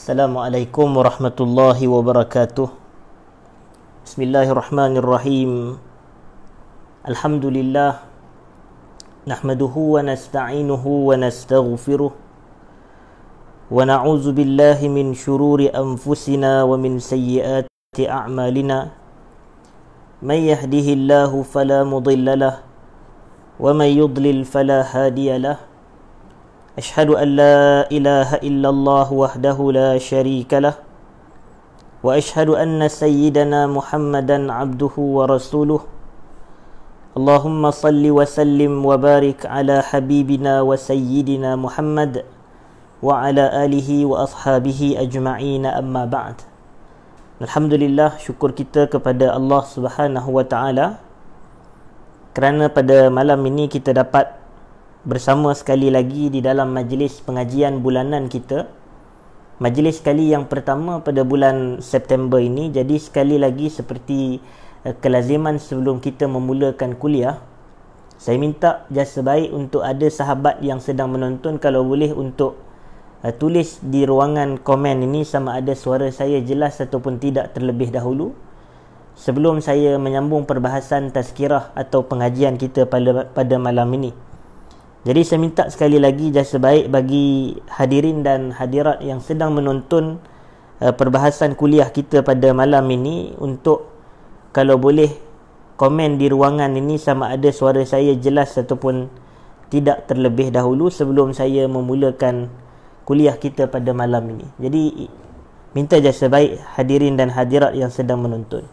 Assalamualaikum warahmatullahi wabarakatuh Bismillahirrahmanirrahim Alhamdulillah Nahmaduhu wa nasta'inuhu wa nasta'ghfiruh Wa na'uzu billahi min syururi anfusina wa min sayyiati a'malina Man yahdihillahu falamudillalah Wa man yudlil falahadiyalah أشهد أن لا إله إلا الله وحده لا شريك له وأشهد أن سيدنا محمدا عبده ورسوله اللهم صل وسلم وبارك على حبيبنا وسيدنا محمد وعلى آله وأصحابه أجمعين أما بعد الحمد لله شكر kita kepada Allah Subhanahu wa taala kerana pada malam ini kita dapat bersama sekali lagi di dalam majlis pengajian bulanan kita majlis kali yang pertama pada bulan September ini jadi sekali lagi seperti eh, kelaziman sebelum kita memulakan kuliah saya minta jasa baik untuk ada sahabat yang sedang menonton kalau boleh untuk uh, tulis di ruangan komen ini sama ada suara saya jelas ataupun tidak terlebih dahulu sebelum saya menyambung perbahasan tazkirah atau pengajian kita pada pada malam ini jadi saya minta sekali lagi jasa baik bagi hadirin dan hadirat yang sedang menonton uh, perbahasan kuliah kita pada malam ini untuk kalau boleh komen di ruangan ini sama ada suara saya jelas ataupun tidak terlebih dahulu sebelum saya memulakan kuliah kita pada malam ini. Jadi minta jasa baik hadirin dan hadirat yang sedang menonton.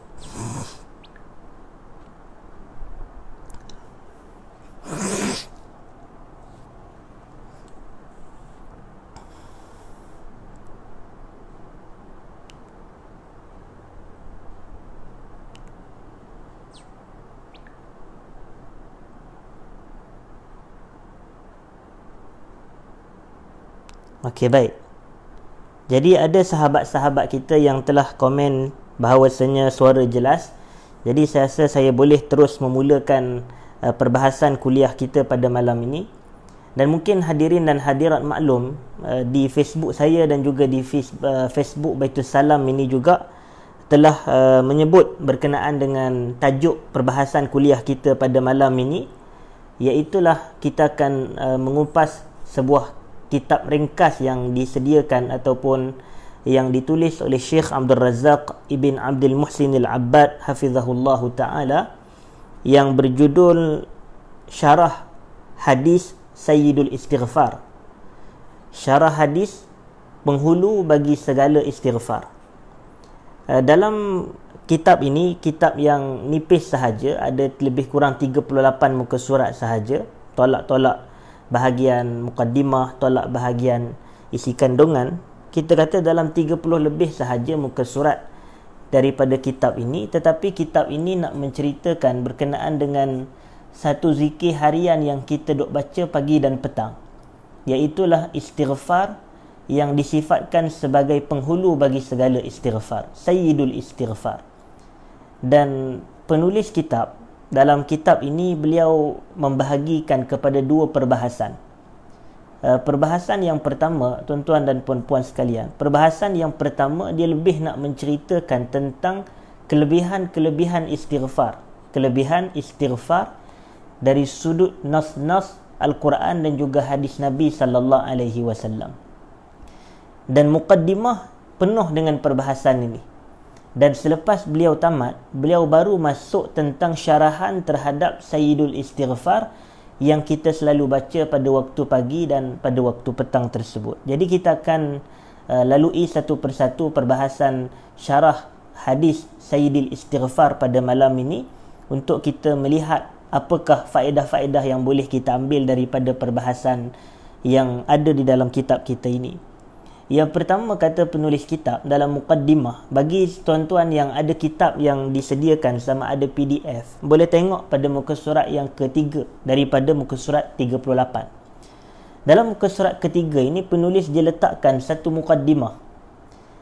Okey baik. Jadi ada sahabat-sahabat kita yang telah komen bahawasanya suara jelas. Jadi saya rasa saya boleh terus memulakan uh, perbahasan kuliah kita pada malam ini. Dan mungkin hadirin dan hadirat maklum uh, di Facebook saya dan juga di uh, Facebook Baitul Salam ini juga telah uh, menyebut berkenaan dengan tajuk perbahasan kuliah kita pada malam ini iaitu kita akan uh, mengupas sebuah kitab ringkas yang disediakan ataupun yang ditulis oleh Syekh Abdul Razak Ibn Abdul Muhsin Al-Abbad Hafizahullah Ta'ala yang berjudul Syarah Hadis Sayyidul Istighfar Syarah Hadis Penghulu bagi segala istighfar eh, Dalam kitab ini, kitab yang nipis sahaja ada lebih kurang 38 muka surat sahaja tolak-tolak bahagian mukaddimah tolak bahagian isi kandungan kita kata dalam 30 lebih sahaja muka surat daripada kitab ini tetapi kitab ini nak menceritakan berkenaan dengan satu zikir harian yang kita dok baca pagi dan petang iaitulah istighfar yang disifatkan sebagai penghulu bagi segala istighfar sayyidul istighfar dan penulis kitab dalam kitab ini beliau membahagikan kepada dua perbahasan. Uh, perbahasan yang pertama, tuan-tuan dan puan-puan sekalian, perbahasan yang pertama dia lebih nak menceritakan tentang kelebihan-kelebihan istighfar. Kelebihan istighfar dari sudut nas-nas Al-Quran dan juga hadis Nabi sallallahu alaihi wasallam. Dan mukaddimah penuh dengan perbahasan ini dan selepas beliau tamat beliau baru masuk tentang syarahan terhadap sayyidul istighfar yang kita selalu baca pada waktu pagi dan pada waktu petang tersebut jadi kita akan uh, lalui satu persatu perbahasan syarah hadis sayyidul istighfar pada malam ini untuk kita melihat apakah faedah-faedah yang boleh kita ambil daripada perbahasan yang ada di dalam kitab kita ini yang pertama kata penulis kitab dalam mukaddimah bagi tuan-tuan yang ada kitab yang disediakan sama ada PDF boleh tengok pada muka surat yang ketiga daripada muka surat 38. Dalam muka surat ketiga ini penulis dia letakkan satu mukaddimah.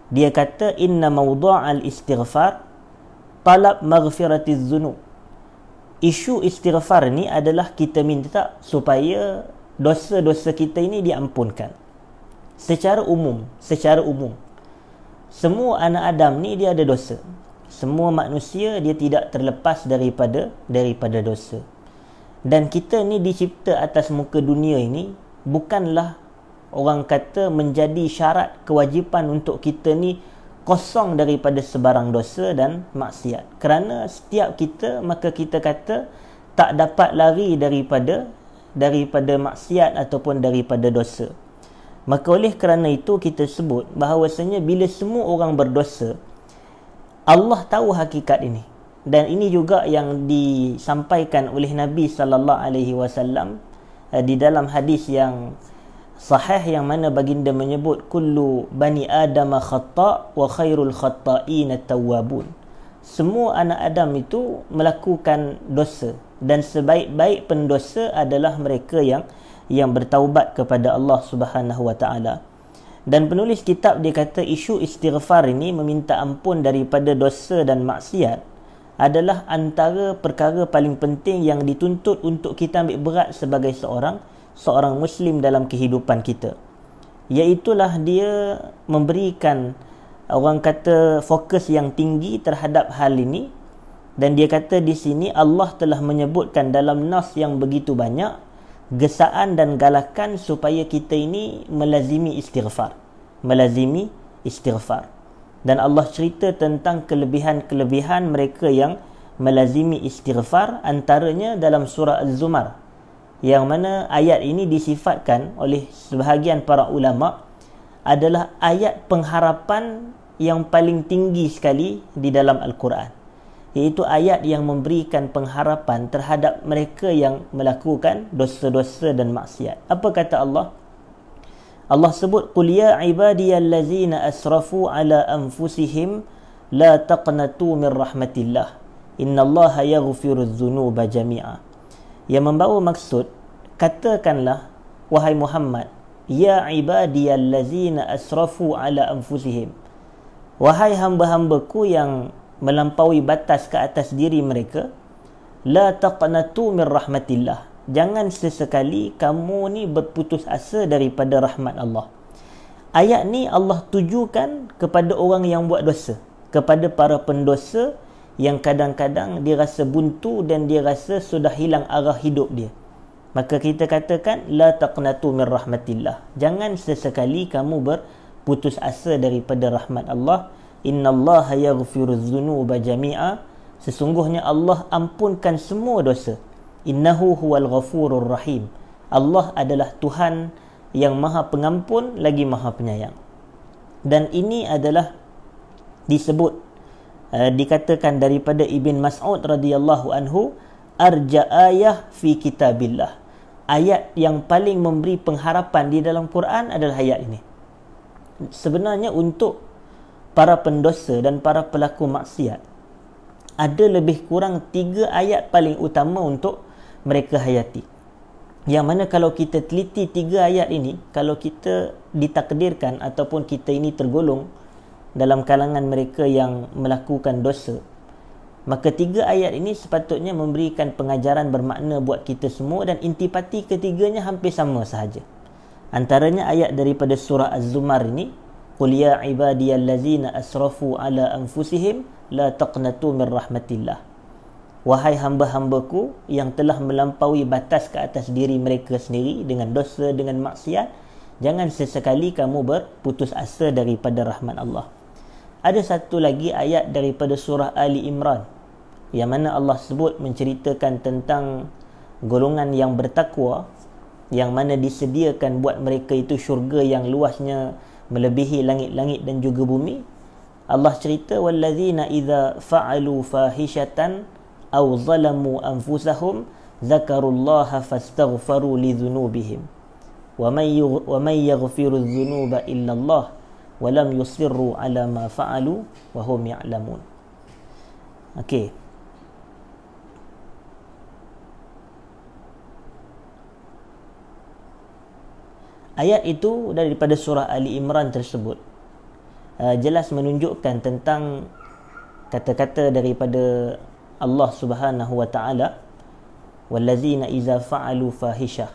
Dia kata inna mawdu'al istighfar talab maghfiratiz zunub. Isu istighfar ni adalah kita minta supaya dosa-dosa kita ini diampunkan secara umum secara umum semua anak adam ni dia ada dosa semua manusia dia tidak terlepas daripada daripada dosa dan kita ni dicipta atas muka dunia ini bukanlah orang kata menjadi syarat kewajipan untuk kita ni kosong daripada sebarang dosa dan maksiat kerana setiap kita maka kita kata tak dapat lari daripada daripada maksiat ataupun daripada dosa Maka oleh kerana itu kita sebut bahawasanya bila semua orang berdosa, Allah tahu hakikat ini. Dan ini juga yang disampaikan oleh Nabi sallallahu alaihi wasallam eh, di dalam hadis yang sahih yang mana baginda menyebut kullu bani adam khata wa khairul khata'in at-tawwabun. Semua anak Adam itu melakukan dosa dan sebaik-baik pendosa adalah mereka yang yang bertaubat kepada Allah Subhanahu Wa Taala. Dan penulis kitab dia kata isu istighfar ini meminta ampun daripada dosa dan maksiat adalah antara perkara paling penting yang dituntut untuk kita ambil berat sebagai seorang seorang muslim dalam kehidupan kita. Iaitulah dia memberikan orang kata fokus yang tinggi terhadap hal ini dan dia kata di sini Allah telah menyebutkan dalam nas yang begitu banyak gesaan dan galakan supaya kita ini melazimi istighfar melazimi istighfar dan Allah cerita tentang kelebihan-kelebihan mereka yang melazimi istighfar antaranya dalam surah Az-Zumar yang mana ayat ini disifatkan oleh sebahagian para ulama adalah ayat pengharapan yang paling tinggi sekali di dalam Al-Quran iaitu ayat yang memberikan pengharapan terhadap mereka yang melakukan dosa-dosa dan maksiat. Apa kata Allah? Allah sebut qul ya ibadiyallazina asrafu ala anfusihim la taqnatu min rahmatillah. Innallaha yaghfiruz dzunuba jami'a. Yang membawa maksud katakanlah wahai Muhammad ya ibadiyallazina asrafu ala anfusihim. Wahai hamba-hambaku yang melampaui batas ke atas diri mereka la taqnatu min rahmatillah jangan sesekali kamu ni berputus asa daripada rahmat Allah ayat ni Allah tujukan kepada orang yang buat dosa kepada para pendosa yang kadang-kadang dia rasa buntu dan dia rasa sudah hilang arah hidup dia maka kita katakan la taqnatu min rahmatillah jangan sesekali kamu berputus asa daripada rahmat Allah Inna Allah yaghfir zunuba jami'a Sesungguhnya Allah ampunkan semua dosa Innahu huwal ghafurur rahim Allah adalah Tuhan yang maha pengampun lagi maha penyayang Dan ini adalah disebut uh, Dikatakan daripada Ibn Mas'ud radhiyallahu anhu Arja ayah fi kitabillah Ayat yang paling memberi pengharapan di dalam Quran adalah ayat ini Sebenarnya untuk para pendosa dan para pelaku maksiat ada lebih kurang tiga ayat paling utama untuk mereka hayati yang mana kalau kita teliti tiga ayat ini kalau kita ditakdirkan ataupun kita ini tergolong dalam kalangan mereka yang melakukan dosa maka tiga ayat ini sepatutnya memberikan pengajaran bermakna buat kita semua dan intipati ketiganya hampir sama sahaja antaranya ayat daripada surah Az-Zumar ini قل يا عبادي asrafu أسرفوا anfusihim, la لا تقنطوا من Wahai hamba-hambaku yang telah melampaui batas ke atas diri mereka sendiri dengan dosa, dengan maksiat, jangan sesekali kamu berputus asa daripada rahmat Allah. Ada satu lagi ayat daripada surah Ali Imran yang mana Allah sebut menceritakan tentang golongan yang bertakwa yang mana disediakan buat mereka itu syurga yang luasnya melebihi langit-langit dan juga bumi Allah cerita wallazina idza fa'alu fahishatan aw zalamu anfusahum zakarullaha fastaghfaru lidhunubihim wa may yaghfiru dhunuba illa Allah wa lam yusirru ala ma fa'alu wa hum ya'lamun Okay ayat itu daripada surah Ali Imran tersebut ah, jelas menunjukkan tentang kata-kata daripada Allah Subhanahu wa taala wallazina iza fa'alu fahishah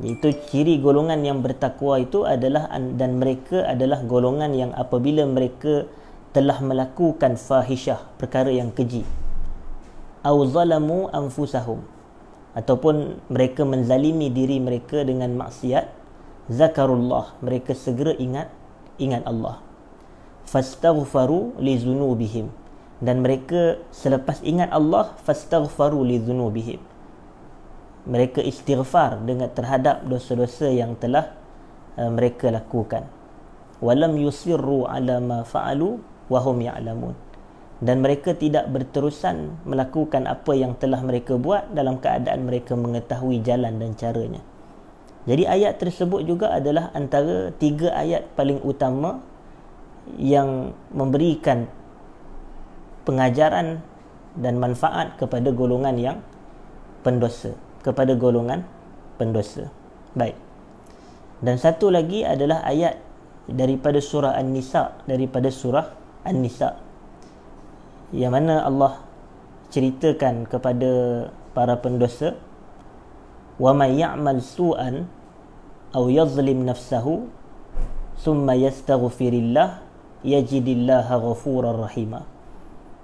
iaitu ciri golongan yang bertakwa itu adalah dan mereka adalah golongan yang apabila mereka telah melakukan fahishah perkara yang keji au zalamu anfusahum ataupun mereka menzalimi diri mereka dengan maksiat zakarullah mereka segera ingat ingat Allah fastaghfaru li dhunubihim dan mereka selepas ingat Allah fastaghfaru li dhunubihim mereka istighfar dengan terhadap dosa-dosa yang telah uh, mereka lakukan walam yusirru ala ma faalu wa hum ya'lamun dan mereka tidak berterusan melakukan apa yang telah mereka buat dalam keadaan mereka mengetahui jalan dan caranya jadi ayat tersebut juga adalah antara tiga ayat paling utama yang memberikan pengajaran dan manfaat kepada golongan yang pendosa, kepada golongan pendosa. Baik. Dan satu lagi adalah ayat daripada surah An-Nisa, daripada surah An-Nisa. Yang mana Allah ceritakan kepada para pendosa وَمَنْ يَعْمَلْ سُوءًا أَوْ يَظْلِمْ نَفْسَهُ ثُمَّ يَسْتَغْفِرِ اللَّهِ يَجِدِ اللَّهَ غَفُورًا رَحِيمًا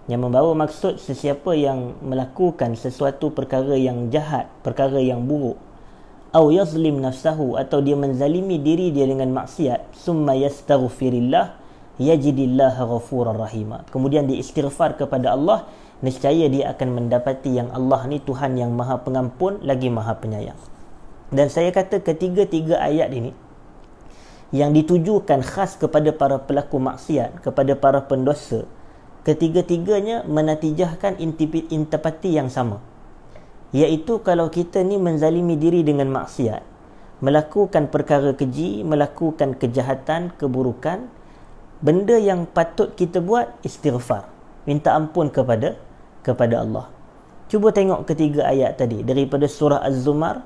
Yang membawa maksud sesiapa yang melakukan sesuatu perkara yang jahat, perkara yang buruk أَوْ يَظْلِمْ نَفْسَهُ Atau dia menzalimi diri dia dengan maksiat thumma yastaghfirillah, اللَّهِ يَجِدِ اللَّهَ Kemudian diistighfar kepada Allah Niscaya dia akan mendapati yang Allah ni Tuhan yang maha pengampun lagi maha penyayang Dan saya kata ketiga-tiga ayat ini Yang ditujukan khas kepada para pelaku maksiat Kepada para pendosa Ketiga-tiganya menatijahkan intipati yang sama Iaitu kalau kita ni menzalimi diri dengan maksiat Melakukan perkara keji, melakukan kejahatan, keburukan Benda yang patut kita buat istighfar Minta ampun kepada kepada Allah. Cuba tengok ketiga ayat tadi daripada surah Az-Zumar,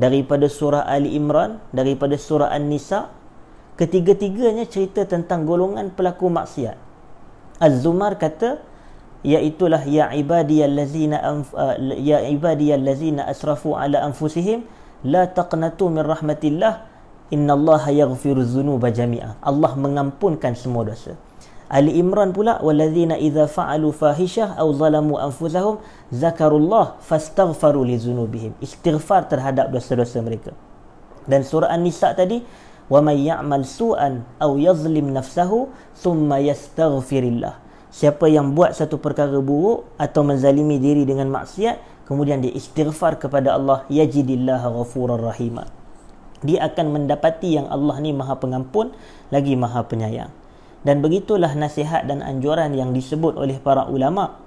daripada surah Ali Imran, daripada surah An-Nisa. Ketiga-tiganya cerita tentang golongan pelaku maksiat. Az-Zumar kata iaitu lah ya ibadiyallazina uh, ya ibadiyallazina asrafu ala anfusihim la taqnatu min rahmatillah innallaha yaghfiruz zunuba jami'a. Allah mengampunkan semua dosa. Ali Imran pula walladzina idza fa'alu fahishah aw zalamu anfusahum zakarullah fastaghfaru li dzunubihim istighfar terhadap dosa-dosa mereka dan surah An-Nisa tadi wa may ya'mal su'an aw yazlim nafsahu thumma yastaghfirillah siapa yang buat satu perkara buruk atau menzalimi diri dengan maksiat kemudian dia istighfar kepada Allah yajidillah ghafurur rahima dia akan mendapati yang Allah ni maha pengampun lagi maha penyayang dan begitulah nasihat dan anjuran yang disebut oleh para ulama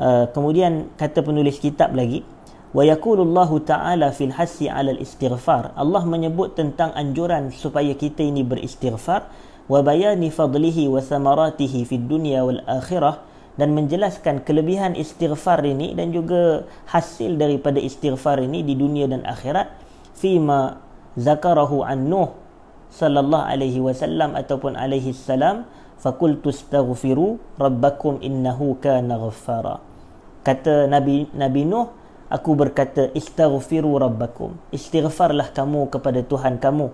uh, kemudian kata penulis kitab lagi wa yaqulullahu ta'ala fil hasi 'ala al istighfar Allah menyebut tentang anjuran supaya kita ini beristighfar wa bayani fadlihi wa samaratihi fid dunya wal akhirah dan menjelaskan kelebihan istighfar ini dan juga hasil daripada istighfar ini di dunia dan akhirat fima zakarahu an nuh sallallahu alaihi wasallam ataupun alaihi salam fakultu astaghfiru rabbakum innahu kana ghaffara kata nabi nabi nuh aku berkata istaghfiru rabbakum istighfarlah kamu kepada tuhan kamu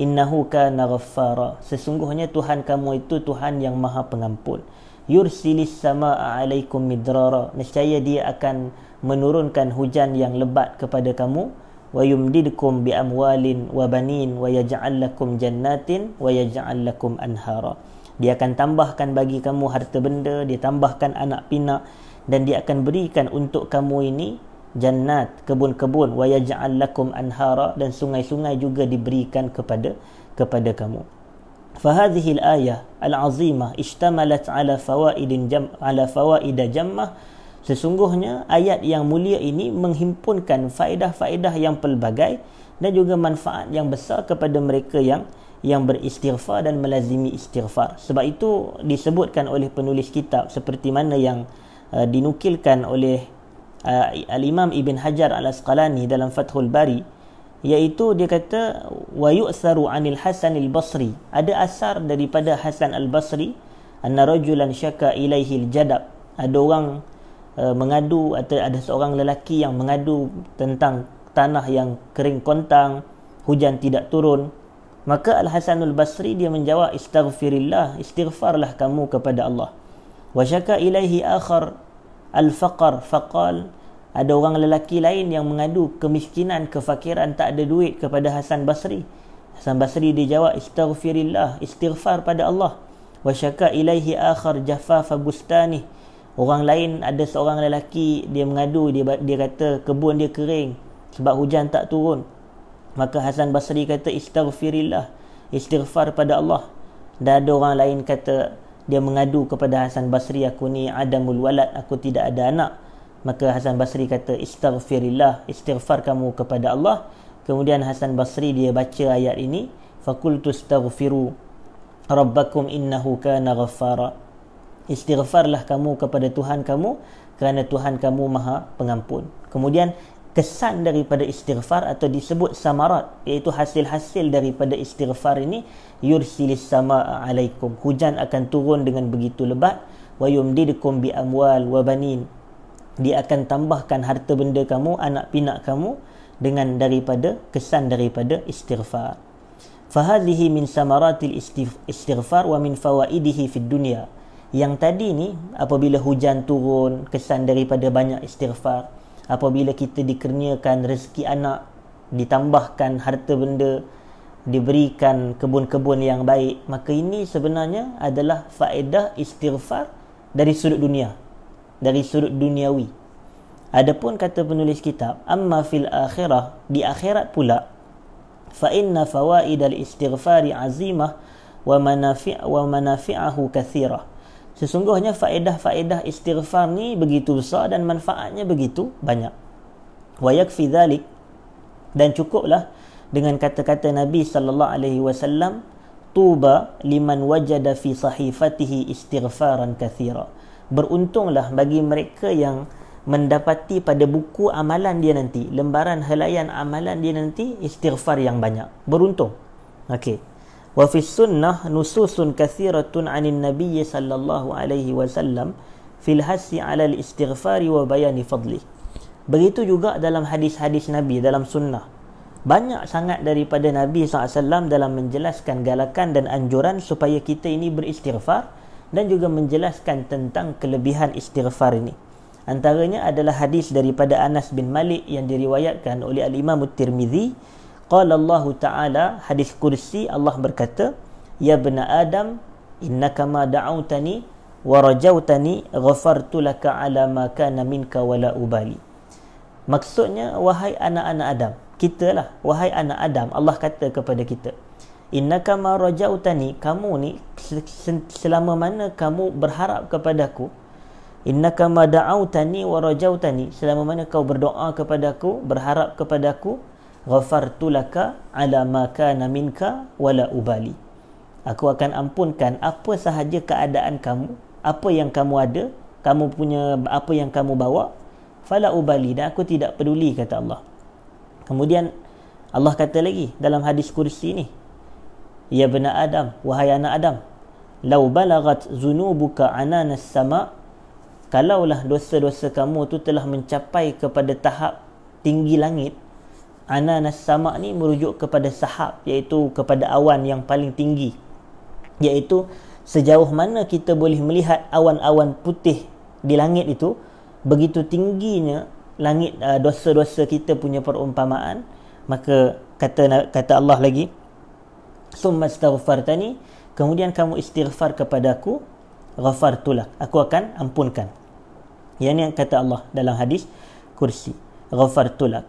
innahu kana ghaffara sesungguhnya tuhan kamu itu tuhan yang maha pengampun yursilis samaa alaikum midrara niscaya dia akan menurunkan hujan yang lebat kepada kamu ويمددكم بأموال وبنين ويجعل لكم جنات ويجعل لكم أنهارا Dia akan tambahkan bagi kamu harta benda Dia tambahkan anak pinak Dan dia akan berikan untuk kamu ini Jannat, kebun-kebun Wayaja'al lakum anhara Dan sungai-sungai juga diberikan kepada kepada kamu Fahadihil ayah al-azimah Ishtamalat ala fawaidin jam, ala fawaida jammah Sesungguhnya ayat yang mulia ini menghimpunkan faedah-faedah yang pelbagai dan juga manfaat yang besar kepada mereka yang yang beristighfar dan melazimi istighfar. Sebab itu disebutkan oleh penulis kitab seperti mana yang uh, dinukilkan oleh uh, Al-Imam Ibn Hajar Al-Asqalani dalam Fathul Bari iaitu dia kata wa yu'saru 'anil Hasan al-Basri. Ada asar daripada Hasan al-Basri anna rajulan syaka ilaihi jadab Ada orang Uh, mengadu atau ada seorang lelaki yang mengadu tentang tanah yang kering kontang, hujan tidak turun. Maka Al-Hasanul Basri dia menjawab Istighfirillah, istighfarlah kamu kepada Allah. Wa syaka ilaihi akhar al-faqar faqal ada orang lelaki lain yang mengadu kemiskinan, kefakiran, tak ada duit kepada Hasan Basri. Hasan Basri dia jawab Istighfirillah, istighfar pada Allah. Wa syaka ilaihi akhar jafafa bustanih Orang lain ada seorang lelaki dia mengadu dia dia kata kebun dia kering sebab hujan tak turun. Maka Hasan Basri kata istaghfirillah, istighfar pada Allah. Dan ada orang lain kata dia mengadu kepada Hasan Basri aku ni adamul walad aku tidak ada anak. Maka Hasan Basri kata istaghfirillah, istighfar kamu kepada Allah. Kemudian Hasan Basri dia baca ayat ini faqultu astaghfiru rabbakum innahu kana ghaffara istighfarlah kamu kepada Tuhan kamu kerana Tuhan kamu maha pengampun. Kemudian kesan daripada istighfar atau disebut samarat iaitu hasil-hasil daripada istighfar ini yursilis sama alaikum hujan akan turun dengan begitu lebat wa yumdidukum bi amwal wa banin dia akan tambahkan harta benda kamu anak pinak kamu dengan daripada kesan daripada istighfar fa hadhihi min samaratil istighfar wa min fawaidihi fid dunia yang tadi ni apabila hujan turun kesan daripada banyak istighfar apabila kita dikurniakan rezeki anak ditambahkan harta benda diberikan kebun-kebun yang baik maka ini sebenarnya adalah faedah istighfar dari sudut dunia dari sudut duniawi adapun kata penulis kitab amma fil akhirah di akhirat pula fa inna fawaid istighfari azimah wa manafi' wa manafi'ahu kathirah sesungguhnya faedah-faedah istighfar ni begitu besar dan manfaatnya begitu banyak. Wa yakfi dhalik dan cukuplah dengan kata-kata Nabi sallallahu alaihi wasallam tuba liman wajada fi sahifatihi istighfaran kathira. Beruntunglah bagi mereka yang mendapati pada buku amalan dia nanti, lembaran helaian amalan dia nanti istighfar yang banyak. Beruntung. Okey wa fi sunnah nususun kathiratun anin nabiyyi sallallahu alaihi wasallam fil hasi ala al-istighfari wa bayani fadli begitu juga dalam hadis-hadis nabi dalam sunnah banyak sangat daripada Nabi SAW dalam menjelaskan galakan dan anjuran supaya kita ini beristighfar dan juga menjelaskan tentang kelebihan istighfar ini. Antaranya adalah hadis daripada Anas bin Malik yang diriwayatkan oleh Al-Imam Tirmidhi Qala Allah Ta'ala hadis kursi Allah berkata Ya bena Adam innaka ma da'autani wa rajautani ghafartu laka ala ma kana minka wala ubali Maksudnya wahai anak-anak Adam kita lah wahai anak Adam Allah kata kepada kita Innaka ma rajautani kamu ni selama mana kamu berharap kepadaku innaka ma da'autani wa rajautani selama mana kau berdoa kepadaku berharap kepadaku ghafartu laka ala ma kana minka wala ubali aku akan ampunkan apa sahaja keadaan kamu apa yang kamu ada kamu punya apa yang kamu bawa fala ubali dan aku tidak peduli kata Allah kemudian Allah kata lagi dalam hadis kursi ni ya bena adam wahai anak adam lau balagat zunubuka ananas sama kalaulah dosa-dosa kamu tu telah mencapai kepada tahap tinggi langit ananas sama ni merujuk kepada sahab iaitu kepada awan yang paling tinggi iaitu sejauh mana kita boleh melihat awan-awan putih di langit itu begitu tingginya langit uh, dosa-dosa kita punya perumpamaan maka kata kata Allah lagi summa astaghfartani kemudian kamu istighfar kepada aku ghafartulak aku akan ampunkan yang ni yang kata Allah dalam hadis kursi ghafartulak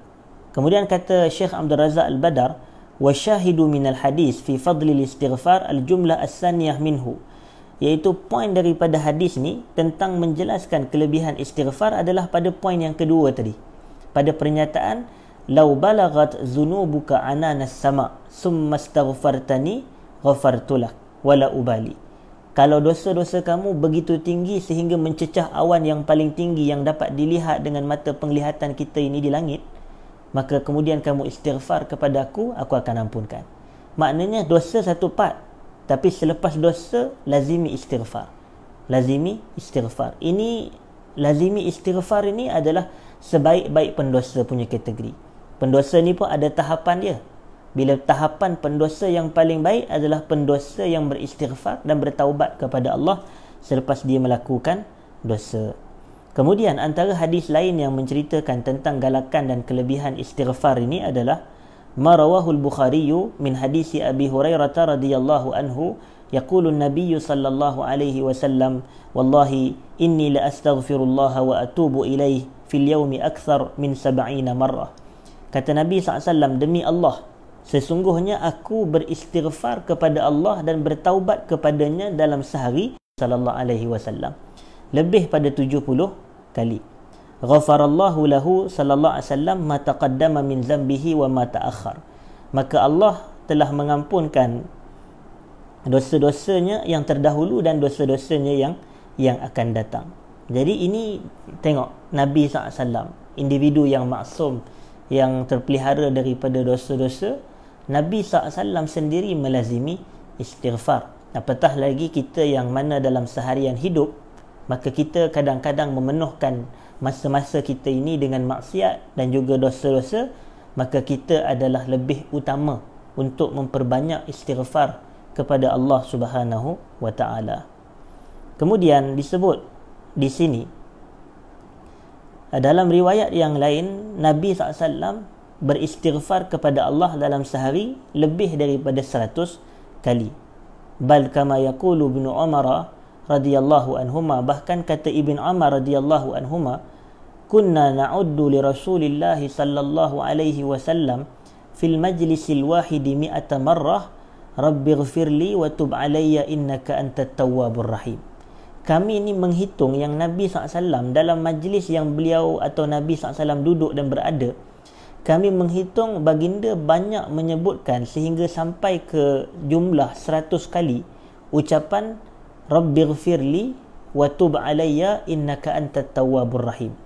Kemudian kata Syekh Abdul Razak Al-Badar, وَشَهِدُ مِنَ الْحَدِيثِ فِي فَضْلِ الْإِسْتِغْفَارِ الْجُمْلَةَ أَسَّنِيَهْ مِنْهُ Iaitu poin daripada hadis ni tentang menjelaskan kelebihan istighfar adalah pada poin yang kedua tadi. Pada pernyataan, لَوْ بَلَغَتْ ذُنُوبُكَ sama السَّمَاءِ ثُمَّ اسْتَغْفَرْتَنِي غَفَرْتُ لَكَ وَلَا أُبَالِي kalau dosa-dosa kamu begitu tinggi sehingga mencecah awan yang paling tinggi yang dapat dilihat dengan mata penglihatan kita ini di langit, maka kemudian kamu istighfar kepada aku, aku akan ampunkan. Maknanya dosa satu part. Tapi selepas dosa, lazimi istighfar. Lazimi istighfar. Ini, lazimi istighfar ini adalah sebaik-baik pendosa punya kategori. Pendosa ni pun ada tahapan dia. Bila tahapan pendosa yang paling baik adalah pendosa yang beristighfar dan bertaubat kepada Allah selepas dia melakukan dosa. Kemudian antara hadis lain yang menceritakan tentang galakan dan kelebihan istighfar ini adalah marawahul al-Bukhari min hadis Abi Hurairah radhiyallahu anhu yaqulu an sallallahu alaihi wasallam wallahi inni la astaghfirullah wa atubu ilaih fil yawmi akthar min 70 marrah kata nabi SAW demi Allah sesungguhnya aku beristighfar kepada Allah dan bertaubat kepadanya dalam sehari sallallahu alaihi wasallam lebih pada kali. Ghafarallahu lahu sallallahu alaihi wasallam ma taqaddama min dhanbihi wa ma ta'akhkhar. Maka Allah telah mengampunkan dosa-dosanya yang terdahulu dan dosa-dosanya yang yang akan datang. Jadi ini tengok Nabi SAW individu yang maksum yang terpelihara daripada dosa-dosa Nabi SAW sendiri melazimi istighfar apatah lagi kita yang mana dalam seharian hidup maka kita kadang-kadang memenuhkan masa-masa kita ini dengan maksiat dan juga dosa-dosa maka kita adalah lebih utama untuk memperbanyak istighfar kepada Allah Subhanahu wa Kemudian disebut di sini dalam riwayat yang lain Nabi SAW beristighfar kepada Allah dalam sehari lebih daripada seratus kali. Bal kama yaqulu Ibnu Umar radhiyallahu anhuma bahkan kata Ibn Umar radhiyallahu anhuma kunna na'uddu li Rasulillah sallallahu alaihi wasallam fil majlis al wahid mi'at marrah rabbi ighfirli wa tub alayya innaka antat tawwabur rahim kami ini menghitung yang Nabi SAW dalam majlis yang beliau atau Nabi SAW duduk dan berada kami menghitung baginda banyak menyebutkan sehingga sampai ke jumlah seratus kali ucapan Rabbi ghafirli wa tub alayya innaka antat tawwabur rahim.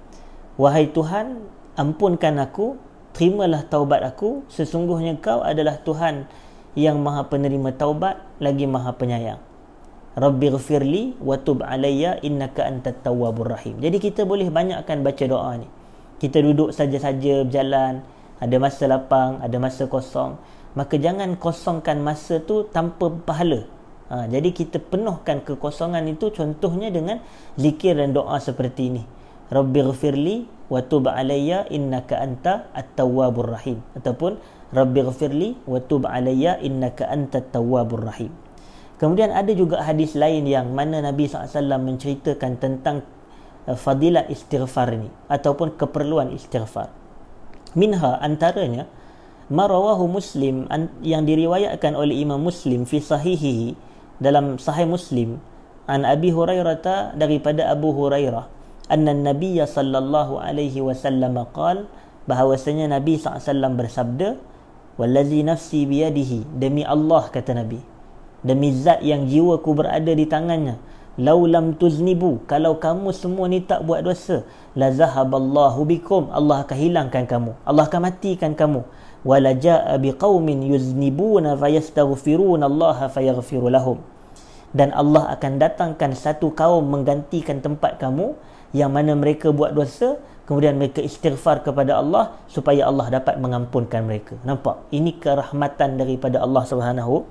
Wahai Tuhan, ampunkan aku, terimalah taubat aku, sesungguhnya kau adalah Tuhan yang maha penerima taubat lagi maha penyayang. Rabbi ghafirli wa tub alayya innaka antat tawwabur rahim. Jadi kita boleh banyakkan baca doa ni. Kita duduk saja-saja berjalan, ada masa lapang, ada masa kosong. Maka jangan kosongkan masa tu tanpa pahala Ha, jadi kita penuhkan kekosongan itu contohnya dengan zikir dan doa seperti ini. Rabbi ghafirli wa tub alayya innaka anta at-tawwabur rahim. Ataupun Rabbi ghafirli wa tub alayya innaka anta at-tawwabur rahim. Kemudian ada juga hadis lain yang mana Nabi SAW menceritakan tentang eh, fadilat istighfar ini ataupun keperluan istighfar. Minha antaranya marawahu Muslim yang diriwayatkan oleh Imam Muslim fi sahihihi dalam sahih Muslim an Abi Hurairah daripada Abu Hurairah anna Nabi sallallahu alaihi wasallam qal Bahwasanya Nabi SAW bersabda wallazi nafsi biyadihi demi Allah kata Nabi demi zat yang jiwa ku berada di tangannya laulam tuznibu kalau kamu semua ni tak buat dosa la zahaballahu bikum Allah akan hilangkan kamu Allah akan matikan kamu walaja'a biqaumin yuznibuna fayastaghfiruna Allah fayaghfiru lahum dan Allah akan datangkan satu kaum menggantikan tempat kamu yang mana mereka buat dosa kemudian mereka istighfar kepada Allah supaya Allah dapat mengampunkan mereka nampak ini kerahmatan daripada Allah Subhanahu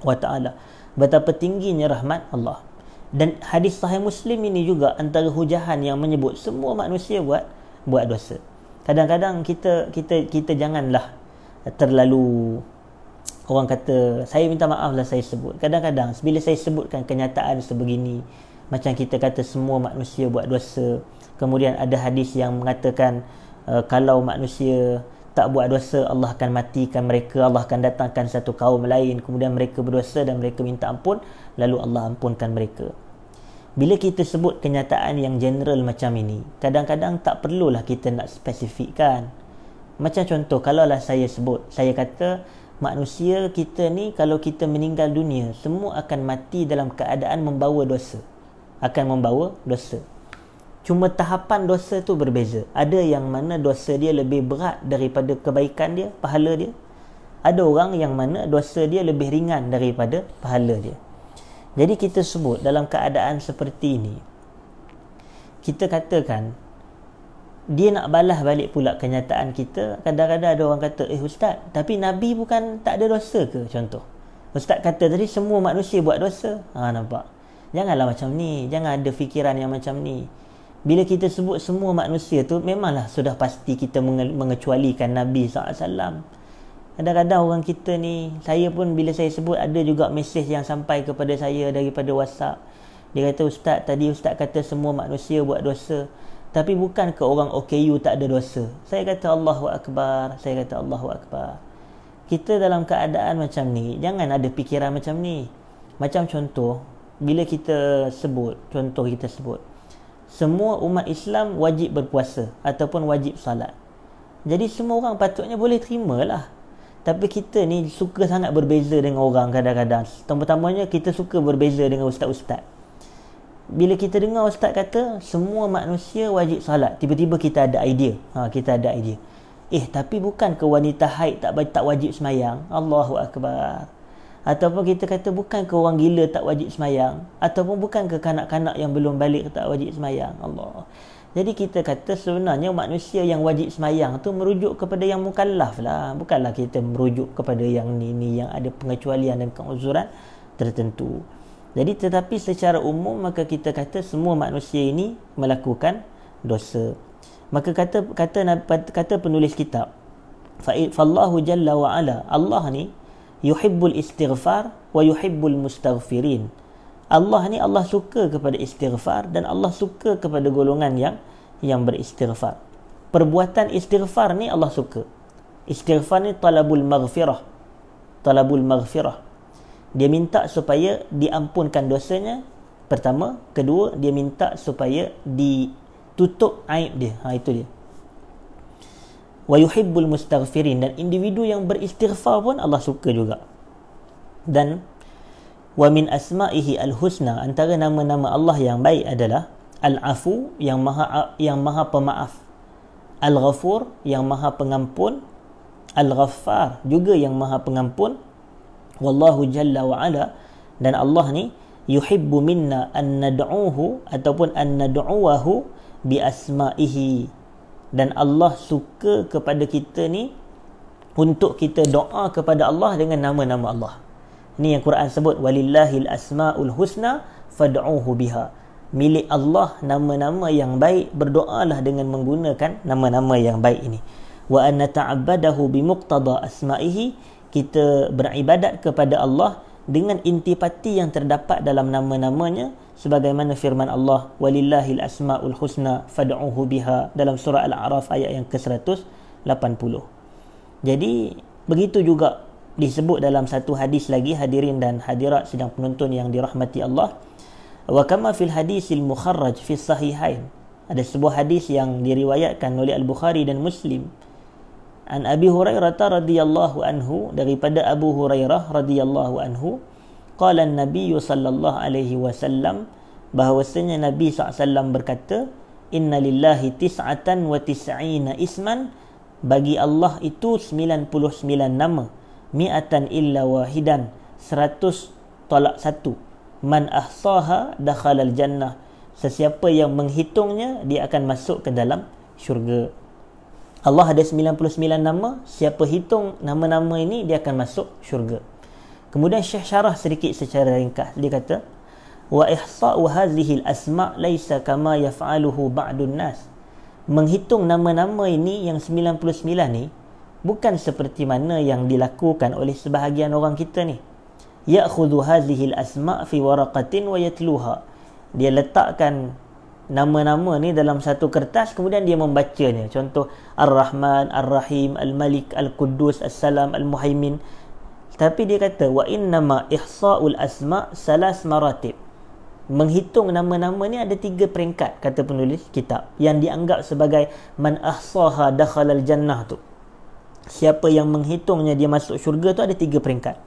wa taala betapa tingginya rahmat Allah dan hadis sahih Muslim ini juga antara hujahan yang menyebut semua manusia buat buat dosa kadang-kadang kita kita kita janganlah terlalu orang kata saya minta maaf lah saya sebut kadang-kadang bila saya sebutkan kenyataan sebegini macam kita kata semua manusia buat dosa kemudian ada hadis yang mengatakan uh, kalau manusia tak buat dosa Allah akan matikan mereka Allah akan datangkan satu kaum lain kemudian mereka berdosa dan mereka minta ampun lalu Allah ampunkan mereka bila kita sebut kenyataan yang general macam ini kadang-kadang tak perlulah kita nak spesifikkan macam contoh kalaulah saya sebut saya kata manusia kita ni kalau kita meninggal dunia semua akan mati dalam keadaan membawa dosa akan membawa dosa cuma tahapan dosa tu berbeza ada yang mana dosa dia lebih berat daripada kebaikan dia pahala dia ada orang yang mana dosa dia lebih ringan daripada pahala dia jadi kita sebut dalam keadaan seperti ini Kita katakan Dia nak balas balik pula kenyataan kita Kadang-kadang ada orang kata Eh ustaz, tapi Nabi bukan tak ada dosa ke? Contoh Ustaz kata tadi semua manusia buat dosa Ha nampak Janganlah macam ni Jangan ada fikiran yang macam ni bila kita sebut semua manusia tu memanglah sudah pasti kita menge- mengecualikan Nabi saw kadang-kadang orang kita ni saya pun bila saya sebut ada juga mesej yang sampai kepada saya daripada WhatsApp dia kata ustaz tadi ustaz kata semua manusia buat dosa tapi bukan ke orang OKU tak ada dosa saya kata Allahu akbar saya kata Allahu akbar kita dalam keadaan macam ni jangan ada fikiran macam ni macam contoh bila kita sebut contoh kita sebut semua umat Islam wajib berpuasa ataupun wajib salat jadi semua orang patutnya boleh terima lah. Tapi kita ni suka sangat berbeza dengan orang kadang-kadang. Pertama-tamanya kita suka berbeza dengan ustaz-ustaz. Bila kita dengar ustaz kata semua manusia wajib salat, tiba-tiba kita ada idea. Ha kita ada idea. Eh tapi bukan ke wanita haid tak tak wajib semayang? Allahu akbar. Ataupun kita kata bukan ke orang gila tak wajib semayang? Ataupun bukan ke kanak-kanak yang belum balik tak wajib semayang? Allah. Jadi kita kata sebenarnya manusia yang wajib semayang tu merujuk kepada yang mukallaf lah. Bukanlah kita merujuk kepada yang ni ni yang ada pengecualian dan keuzuran tertentu. Jadi tetapi secara umum maka kita kata semua manusia ini melakukan dosa. Maka kata kata kata penulis kitab fa Allahu jalla wa ala Allah ni yuhibbul istighfar wa yuhibbul mustaghfirin. Allah ni Allah suka kepada istighfar dan Allah suka kepada golongan yang yang beristighfar. Perbuatan istighfar ni Allah suka. Istighfar ni talabul maghfirah. Talabul maghfirah. Dia minta supaya diampunkan dosanya. Pertama, kedua dia minta supaya ditutup aib dia. Ha itu dia. Wa yuhibbul mustaghfirin dan individu yang beristighfar pun Allah suka juga. Dan wa min asma'ihi al-husna antara nama-nama Allah yang baik adalah al-afu yang maha yang maha pemaaf al-ghafur yang maha pengampun al-ghaffar juga yang maha pengampun wallahu jalla wa ala dan Allah ni yuhibbu minna an nad'uhu ataupun an nad'uahu bi asma'ihi dan Allah suka kepada kita ni untuk kita doa kepada Allah dengan nama-nama Allah. Ni yang Quran sebut walillahil asmaul husna fad'uhu biha. Milik Allah nama-nama yang baik berdoalah dengan menggunakan nama-nama yang baik ini. Wa anna ta'abbadahu bi muqtada asma'ihi kita beribadat kepada Allah dengan intipati yang terdapat dalam nama-namanya sebagaimana firman Allah walillahil asmaul husna fad'uhu biha dalam surah al-a'raf ayat yang ke-180. Jadi begitu juga disebut dalam satu hadis lagi hadirin dan hadirat sedang penonton yang dirahmati Allah wa kama fil hadisil mukharraj fi sahihain ada sebuah hadis yang diriwayatkan oleh al-Bukhari dan Muslim an Abi Hurairah radhiyallahu anhu daripada Abu Hurairah radhiyallahu anhu qala an-nabi sallallahu alaihi wasallam bahwasanya Nabi SAW berkata inna lillahi tis'atan wa tis'ina isman bagi Allah itu 99 nama mi'atan illa wahidan seratus tolak satu man ahsaha dakhal al jannah sesiapa yang menghitungnya dia akan masuk ke dalam syurga Allah ada 99 nama siapa hitung nama-nama ini dia akan masuk syurga kemudian syekh syarah sedikit secara ringkas dia kata wa ihsa'u hadhihi al asma' laysa kama yaf'aluhu ba'dun nas menghitung nama-nama ini yang 99 ni bukan seperti mana yang dilakukan oleh sebahagian orang kita ni ya'khudhu hadhihi al-asma' fi waraqatin wa yatluha dia letakkan nama-nama ni dalam satu kertas kemudian dia membacanya contoh ar-rahman ar-rahim al-malik al-quddus as-salam al-muhaimin tapi dia kata wa inna ma ihsaul asma' salas maratib menghitung nama-nama ni ada tiga peringkat kata penulis kitab yang dianggap sebagai man ahsaha dakhala jannah tu siapa yang menghitungnya dia masuk syurga tu ada tiga peringkat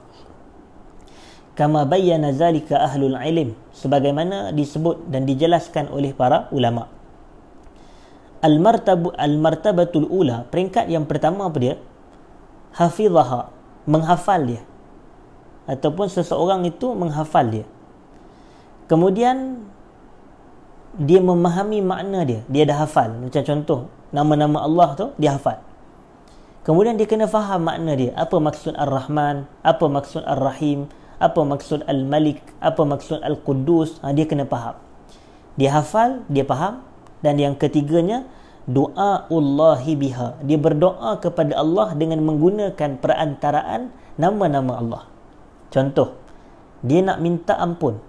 kama bayyana zalika ahlul ilm sebagaimana disebut dan dijelaskan oleh para ulama al martabu al martabatul ula peringkat yang pertama apa dia hafizaha menghafal dia ataupun seseorang itu menghafal dia kemudian dia memahami makna dia dia dah hafal macam contoh nama-nama Allah tu dia hafal Kemudian dia kena faham makna dia. Apa maksud Ar-Rahman? Apa maksud Ar-Rahim? Apa maksud Al-Malik? Apa maksud Al-Quddus? Ha, dia kena faham. Dia hafal, dia faham. Dan yang ketiganya, doa Allahi biha. Dia berdoa kepada Allah dengan menggunakan perantaraan nama-nama Allah. Contoh, dia nak minta ampun.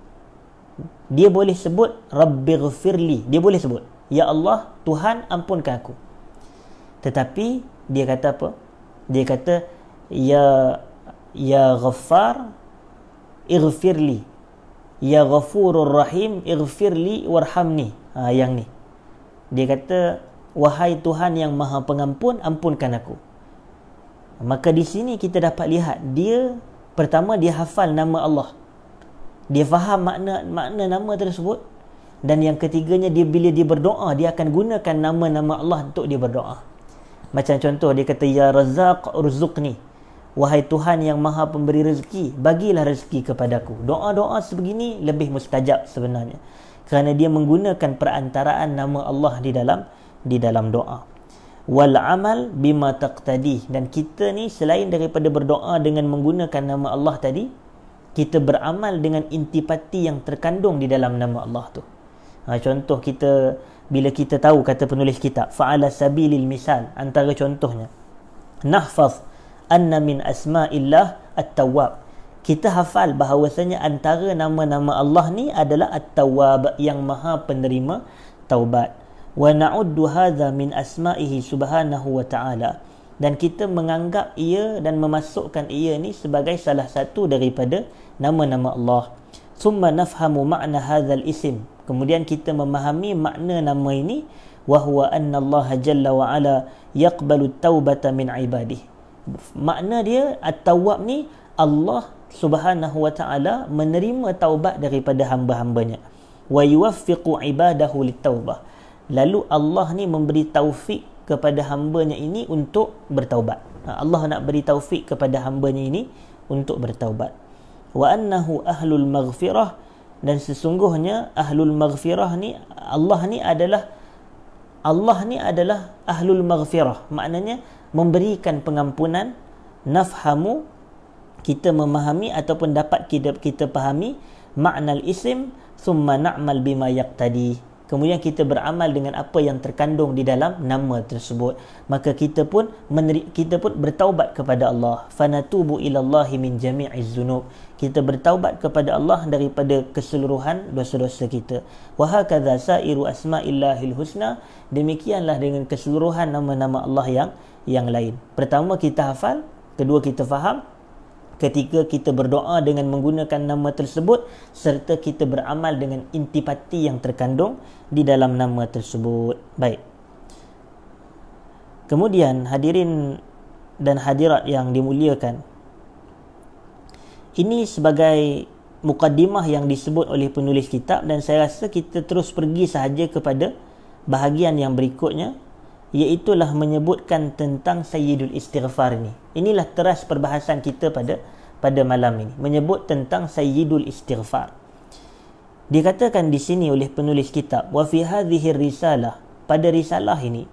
Dia boleh sebut, Rabbighfirli. Dia boleh sebut, Ya Allah, Tuhan ampunkan aku. Tetapi, dia kata apa dia kata ya ya ghaffar ighfirli ya ghafurur rahim ighfirli warhamni ha, yang ni dia kata wahai tuhan yang maha pengampun ampunkan aku maka di sini kita dapat lihat dia pertama dia hafal nama Allah dia faham makna makna nama tersebut dan yang ketiganya dia bila dia berdoa dia akan gunakan nama-nama Allah untuk dia berdoa. Macam contoh dia kata ya razaq urzuqni. Wahai Tuhan yang Maha pemberi rezeki, bagilah rezeki kepadaku. Doa-doa sebegini lebih mustajab sebenarnya. Kerana dia menggunakan perantaraan nama Allah di dalam di dalam doa. Wal amal bima taqtadi dan kita ni selain daripada berdoa dengan menggunakan nama Allah tadi, kita beramal dengan intipati yang terkandung di dalam nama Allah tu. Ha, contoh kita bila kita tahu kata penulis kitab fa'ala sabilil misal antara contohnya nahfaz anna min asma'illah at tawab kita hafal bahawasanya antara nama-nama Allah ni adalah at tawab yang maha penerima taubat wa na'uddu hadha min asma'ihi subhanahu wa ta'ala dan kita menganggap ia dan memasukkan ia ni sebagai salah satu daripada nama-nama Allah summa nafhamu ma'na hadzal ism kemudian kita memahami makna nama ini wahwa Allah jalla wa ala yaqbalu taubata min ibadih makna dia at-tawwab ni Allah Subhanahu wa taala menerima taubat daripada hamba-hambanya wa yuwaffiqu ibadahu litaubah lalu Allah ni memberi taufik kepada hamba hambanya ini untuk bertaubat ha, Allah nak beri taufik kepada hamba hambanya ini untuk bertaubat wa annahu ahlul maghfirah dan sesungguhnya ahlul maghfirah ni Allah ni adalah Allah ni adalah ahlul maghfirah maknanya memberikan pengampunan nafhamu kita memahami ataupun dapat kita kita pahami makna isim summa na'mal bima yaqtadi kemudian kita beramal dengan apa yang terkandung di dalam nama tersebut maka kita pun meneri, kita pun bertaubat kepada Allah fanatubu ila Allah min jami'iz zunub kita bertaubat kepada Allah daripada keseluruhan dosa-dosa kita. Wa hakadha sa'iru asma'illahil husna, demikianlah dengan keseluruhan nama-nama Allah yang yang lain. Pertama kita hafal, kedua kita faham, ketika kita berdoa dengan menggunakan nama tersebut serta kita beramal dengan intipati yang terkandung di dalam nama tersebut. Baik. Kemudian hadirin dan hadirat yang dimuliakan, ini sebagai mukadimah yang disebut oleh penulis kitab dan saya rasa kita terus pergi sahaja kepada bahagian yang berikutnya iaitulah menyebutkan tentang Sayyidul Istighfar ini. Inilah teras perbahasan kita pada pada malam ini. Menyebut tentang Sayyidul Istighfar. Dikatakan di sini oleh penulis kitab, wa fi hadhihi risalah, pada risalah ini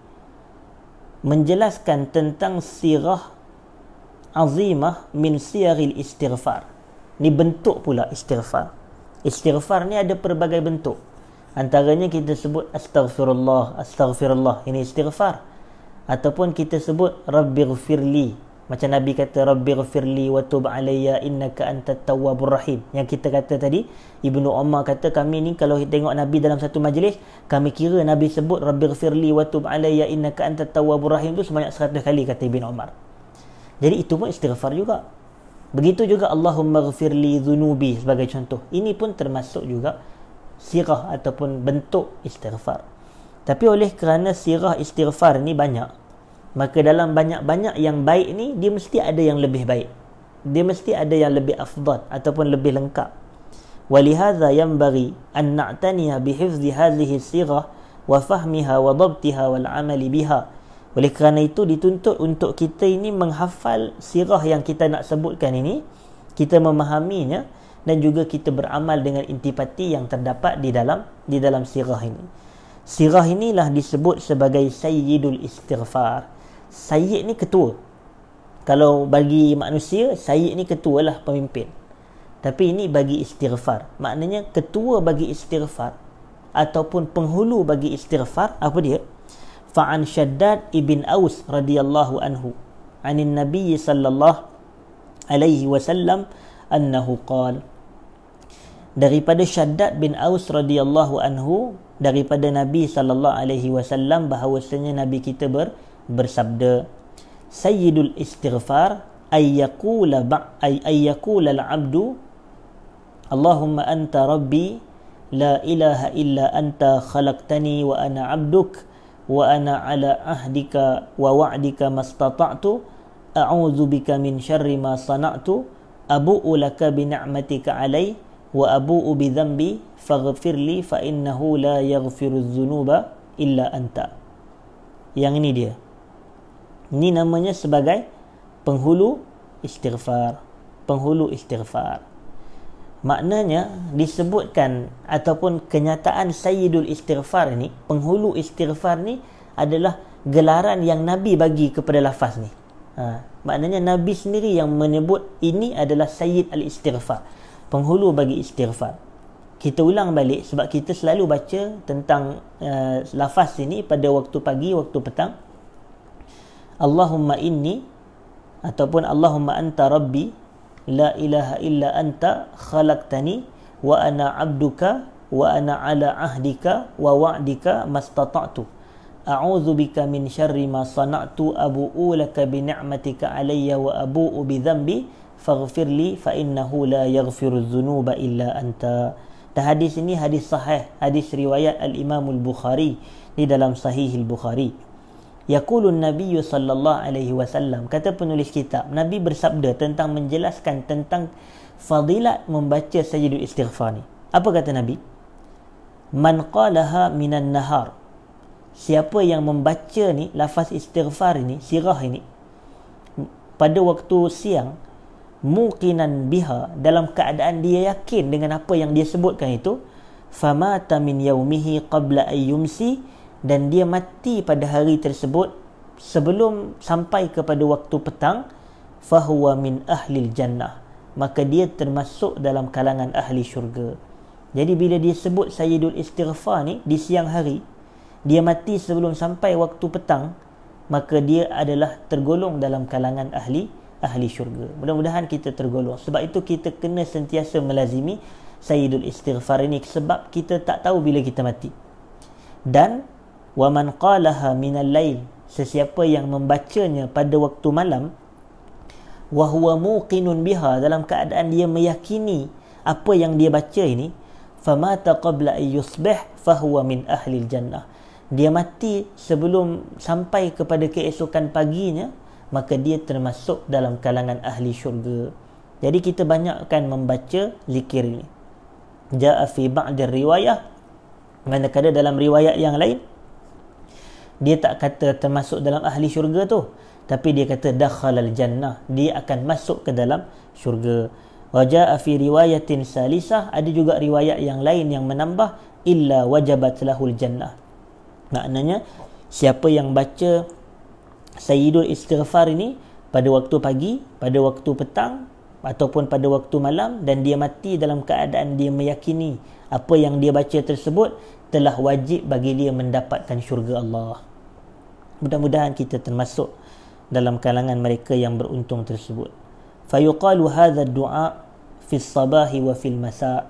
menjelaskan tentang sirah azimah min siyaril istighfar ni bentuk pula istighfar istighfar ni ada pelbagai bentuk antaranya kita sebut astaghfirullah astaghfirullah ini istighfar ataupun kita sebut rabbighfirli macam nabi kata rabbighfirli wa tub alayya innaka antat tawwabur rahim yang kita kata tadi ibnu umar kata kami ni kalau tengok nabi dalam satu majlis kami kira nabi sebut rabbighfirli wa tub alayya innaka antat tawwabur rahim tu sebanyak 100 kali kata ibnu umar jadi itu pun istighfar juga Begitu juga Allahumma ghafirli dhunubi sebagai contoh. Ini pun termasuk juga sirah ataupun bentuk istighfar. Tapi oleh kerana sirah istighfar ni banyak, maka dalam banyak-banyak yang baik ni, dia mesti ada yang lebih baik. Dia mesti ada yang lebih afdal ataupun lebih lengkap. Walihaza bagi an na'taniya bihifzi hazihi sirah wa fahmiha wa dhabtiha wal amali biha' Oleh kerana itu dituntut untuk kita ini menghafal sirah yang kita nak sebutkan ini, kita memahaminya dan juga kita beramal dengan intipati yang terdapat di dalam di dalam sirah ini. Sirah inilah disebut sebagai Sayyidul Istighfar. Sayyid ni ketua. Kalau bagi manusia, Sayyid ni ketualah pemimpin. Tapi ini bagi istighfar. Maknanya ketua bagi istighfar ataupun penghulu bagi istighfar, apa dia? fa'an Shaddad ibn Aus radhiyallahu anhu an Nabi sallallahu alaihi wasallam annahu qala daripada Shaddad bin Aus radhiyallahu anhu daripada Nabi sallallahu alaihi wasallam bahawasanya Nabi kita ber, bersabda sayyidul istighfar ay yaqula ay ay yaqula al-abdu Allahumma anta rabbi la ilaha illa anta khalaqtani wa ana 'abduka wa ana ala ahdika wa wa'dika mastata'tu a'udzu bika min syarri ma sana'tu abu'u laka bi ni'matika alai wa abu'u bi dhanbi faghfir li fa innahu la yaghfiru dhunuba illa anta yang ini dia ini namanya sebagai penghulu istighfar penghulu istighfar maknanya disebutkan ataupun kenyataan sayyidul istighfar ni penghulu istighfar ni adalah gelaran yang nabi bagi kepada lafaz ni ha maknanya nabi sendiri yang menyebut ini adalah sayyid al istighfar penghulu bagi istighfar kita ulang balik sebab kita selalu baca tentang uh, lafaz ini pada waktu pagi waktu petang Allahumma inni ataupun Allahumma anta rabbi La ilaha illa anta khalaqtani wa ana abduka wa ana ala ahdika wa wa'dika mastata'tu. A'udzu bika min syarri ma sana'tu abu'u laka bi ni'matika alayya wa abu'u bi dhanbi faghfirli fa innahu la yaghfiru dhunuba illa anta. Dan hadis ini hadis sahih, hadis riwayat Al-Imam Al-Bukhari di dalam Sahih Al-Bukhari. Yaqulun Nabiyyu sallallahu alaihi wasallam kata penulis kitab Nabi bersabda tentang menjelaskan tentang fadilat membaca sajdah istighfar ni. Apa kata Nabi? Man qalaha minan nahar. Siapa yang membaca ni lafaz istighfar ini, sirah ini pada waktu siang muqinan biha dalam keadaan dia yakin dengan apa yang dia sebutkan itu famata min yaumihi qabla ayyumsi dan dia mati pada hari tersebut sebelum sampai kepada waktu petang fahuwa min ahlil jannah maka dia termasuk dalam kalangan ahli syurga jadi bila dia sebut sayyidul istighfar ni di siang hari dia mati sebelum sampai waktu petang maka dia adalah tergolong dalam kalangan ahli ahli syurga mudah-mudahan kita tergolong sebab itu kita kena sentiasa melazimi sayyidul istighfar ini sebab kita tak tahu bila kita mati dan wa man qalaha min al-lail sesiapa yang membacanya pada waktu malam wa huwa muqinun biha dalam keadaan dia meyakini apa yang dia baca ini famata qabla ay yusbih fa huwa min ahli al-jannah dia mati sebelum sampai kepada keesokan paginya maka dia termasuk dalam kalangan ahli syurga jadi kita banyakkan membaca zikir ini ja'a fi ba'd riwayah manakala dalam riwayat yang lain dia tak kata termasuk dalam ahli syurga tu tapi dia kata dakhalal jannah dia akan masuk ke dalam syurga waja'a fi riwayatin salisah ada juga riwayat yang lain yang menambah illa wajabat lahul jannah maknanya siapa yang baca sayyidul istighfar ini pada waktu pagi pada waktu petang ataupun pada waktu malam dan dia mati dalam keadaan dia meyakini apa yang dia baca tersebut telah wajib bagi dia mendapatkan syurga Allah mudah-mudahan kita termasuk dalam kalangan mereka yang beruntung tersebut fayuqalu hadha ad-du'a fi as-sabahi wa fil masa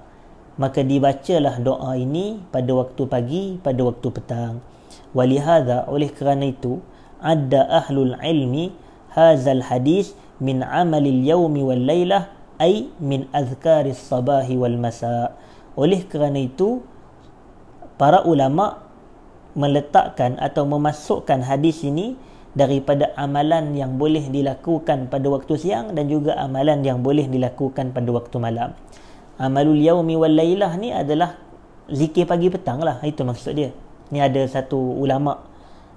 maka dibacalah doa ini pada waktu pagi pada waktu petang walihadha oleh kerana itu ada ahlul ilmi hazal hadis min amalil yaumi wal lailah ay min azkaris sabahi wal masa oleh kerana itu para ulama meletakkan atau memasukkan hadis ini daripada amalan yang boleh dilakukan pada waktu siang dan juga amalan yang boleh dilakukan pada waktu malam. Amalul yaumi wal lailah ni adalah zikir pagi petang lah. Itu maksud dia. Ni ada satu ulama'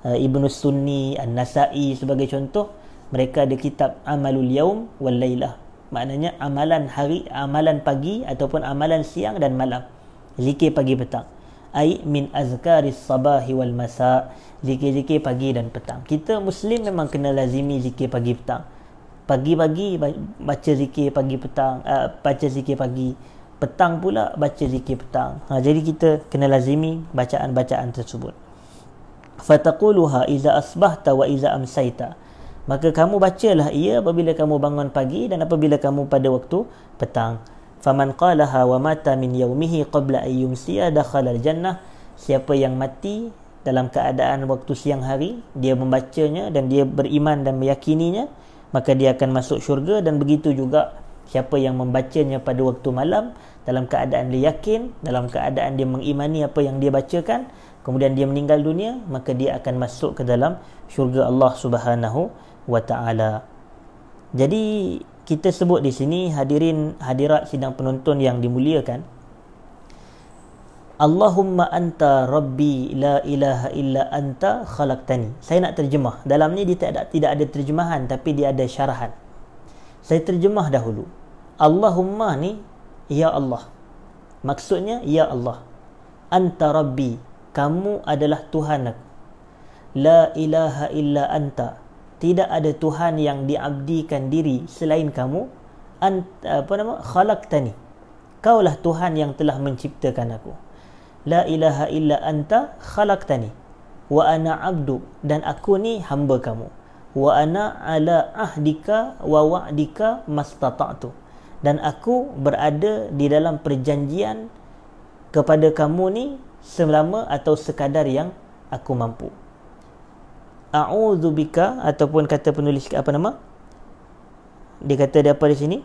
uh, ibnu Sunni, An-Nasai sebagai contoh. Mereka ada kitab Amalul yaum wal lailah. Maknanya amalan hari, amalan pagi ataupun amalan siang dan malam. Zikir pagi petang ai min azkaris sabahi wal masa zikir-zikir pagi dan petang kita muslim memang kena lazimi zikir pagi petang pagi-pagi baca zikir pagi petang uh, baca zikir pagi petang pula baca zikir petang ha, jadi kita kena lazimi bacaan-bacaan tersebut fataquluha iza asbahta wa iza amsaita maka kamu bacalah ia apabila kamu bangun pagi dan apabila kamu pada waktu petang faman qalaha wa mata min yaumihi qabla an yumsiya dakhala jannah siapa yang mati dalam keadaan waktu siang hari dia membacanya dan dia beriman dan meyakininya maka dia akan masuk syurga dan begitu juga siapa yang membacanya pada waktu malam dalam keadaan dia yakin dalam keadaan dia mengimani apa yang dia bacakan kemudian dia meninggal dunia maka dia akan masuk ke dalam syurga Allah Subhanahu wa taala jadi kita sebut di sini hadirin hadirat sidang penonton yang dimuliakan Allahumma anta rabbi la ilaha illa anta khalaqtani saya nak terjemah dalam ni dia tidak tidak ada terjemahan tapi dia ada syarahan saya terjemah dahulu Allahumma ni ya Allah maksudnya ya Allah anta rabbi kamu adalah tuhan la ilaha illa anta tidak ada Tuhan yang diabdikan diri selain kamu Ant, apa nama khalaqtani kaulah Tuhan yang telah menciptakan aku la ilaha illa anta khalaqtani wa ana abdu dan aku ni hamba kamu wa ana ala ahdika wa wa'dika mastata'tu dan aku berada di dalam perjanjian kepada kamu ni selama atau sekadar yang aku mampu a'udzu ataupun kata penulis apa nama dia kata dia apa di sini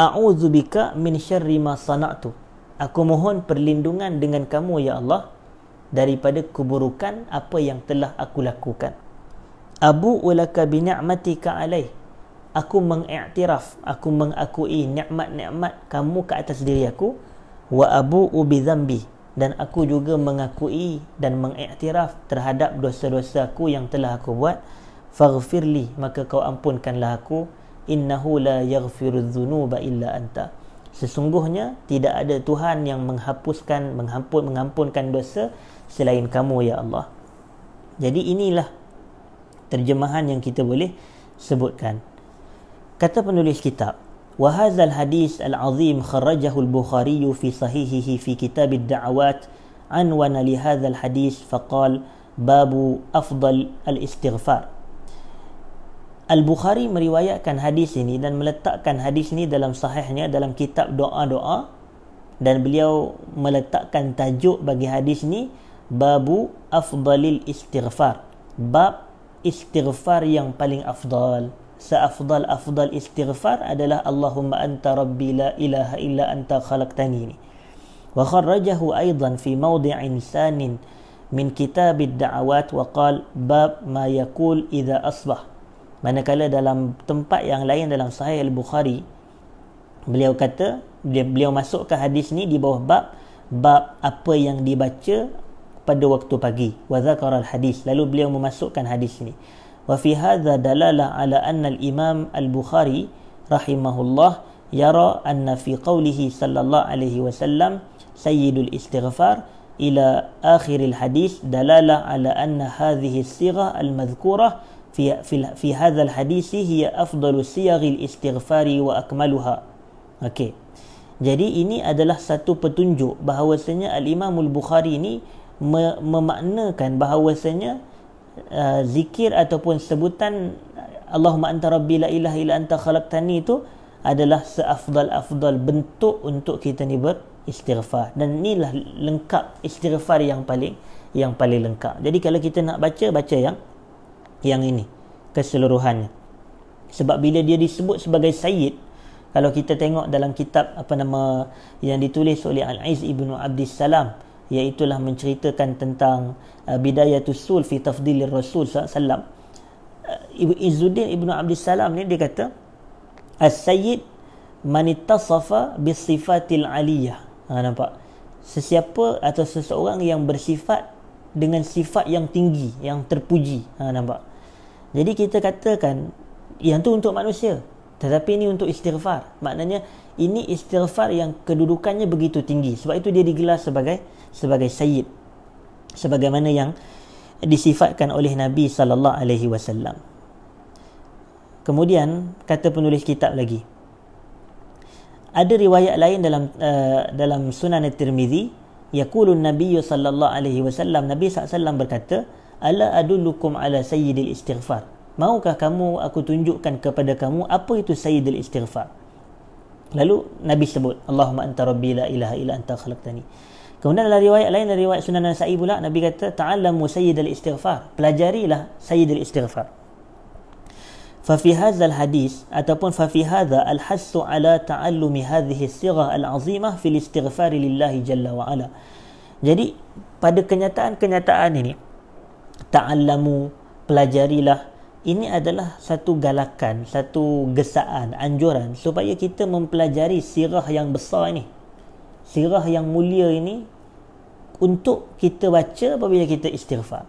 a'udzu bika min syarri ma sana'tu aku mohon perlindungan dengan kamu ya Allah daripada keburukan apa yang telah aku lakukan abu ulaka bi ni'matika alaih aku mengiktiraf aku mengakui nikmat-nikmat kamu ke atas diri aku wa abu bi dhanbi dan aku juga mengakui dan mengiktiraf terhadap dosa-dosa aku yang telah aku buat faghfirli maka kau ampunkanlah aku innahu la yaghfiru dhunuba illa anta sesungguhnya tidak ada tuhan yang menghapuskan menghampun mengampunkan dosa selain kamu ya Allah jadi inilah terjemahan yang kita boleh sebutkan kata penulis kitab وهذا الحديث العظيم خرجه البخاري في صحيحه في كتاب الدعوات عنوان لهذا الحديث فقال باب أفضل الاستغفار Bukhari meriwayatkan hadis ini dan meletakkan hadis ini dalam sahihnya dalam kitab doa-doa dan beliau meletakkan tajuk bagi hadis ini babu afdalil istighfar bab istighfar yang paling afdal seafdal afdal istighfar adalah Allahumma anta rabbi la ilaha illa anta khalaqtani ini. Wa kharrajahu aidan fi mawdi'in sanin min kitab ad-da'awat wa qal bab ma yaqul idza asbah. Manakala dalam tempat yang lain dalam Sahih Al-Bukhari beliau kata dia beliau masukkan hadis ni di bawah bab bab apa yang dibaca pada waktu pagi wa zakara al hadis lalu beliau memasukkan hadis ni وفي هذا دلالة على أن الإمام البخاري رحمه الله يرى أن في قوله صلى الله عليه وسلم سيد الاستغفار إلى آخر الحديث دلالة على أن هذه الصيغة المذكورة في, في, في هذا الحديث هي أفضل صيغ الاستغفار وأكملها okay. Jadi ini adalah satu petunjuk bahawasanya Al-Imam Al-Bukhari ini me- memaknakan bahawasanya Uh, zikir ataupun sebutan Allahumma anta rabbi la ilaha illa anta khalaqtani itu adalah seafdal-afdal bentuk untuk kita ni beristighfar dan inilah lengkap istighfar yang paling yang paling lengkap. Jadi kalau kita nak baca baca yang yang ini keseluruhannya. Sebab bila dia disebut sebagai sayyid kalau kita tengok dalam kitab apa nama yang ditulis oleh Al-Aiz ibnu Abdissalam iaitulah menceritakan tentang uh, bidayatul sul fi tafdilir rasul sallam uh, Ibu Ibnu Ibn Abdul Salam ni dia kata As-Sayyid man ittasafa bi sifatil aliyah. Ha nampak. Sesiapa atau seseorang yang bersifat dengan sifat yang tinggi, yang terpuji. Ha nampak. Jadi kita katakan yang tu untuk manusia. Tetapi ini untuk istighfar. Maknanya ini istighfar yang kedudukannya begitu tinggi. Sebab itu dia digelar sebagai sebagai sayyid. Sebagaimana yang disifatkan oleh Nabi sallallahu alaihi wasallam. Kemudian kata penulis kitab lagi. Ada riwayat lain dalam uh, dalam Sunan At-Tirmizi, yaqulun nabiyyu sallallahu alaihi wasallam, Nabi sallallahu alaihi wasallam berkata, ala adullukum ala sayyidil istighfar maukah kamu aku tunjukkan kepada kamu apa itu sayyidul istighfar lalu nabi sebut allahumma anta rabbi la ilaha illa anta khalaqtani kemudian dalam riwayat lain dari riwayat sunan nasai pula nabi kata ta'allamu sayyidul istighfar pelajarilah sayyidul istighfar fa hadzal hadis ataupun fa fi hadza al hasu ala ta'allumi hadhihi sighah al azimah fil istighfar lillahi jalla wa ala jadi pada kenyataan-kenyataan ini ta'allamu pelajarilah ini adalah satu galakan, satu gesaan, anjuran supaya kita mempelajari sirah yang besar ini. Sirah yang mulia ini untuk kita baca apabila kita istighfar.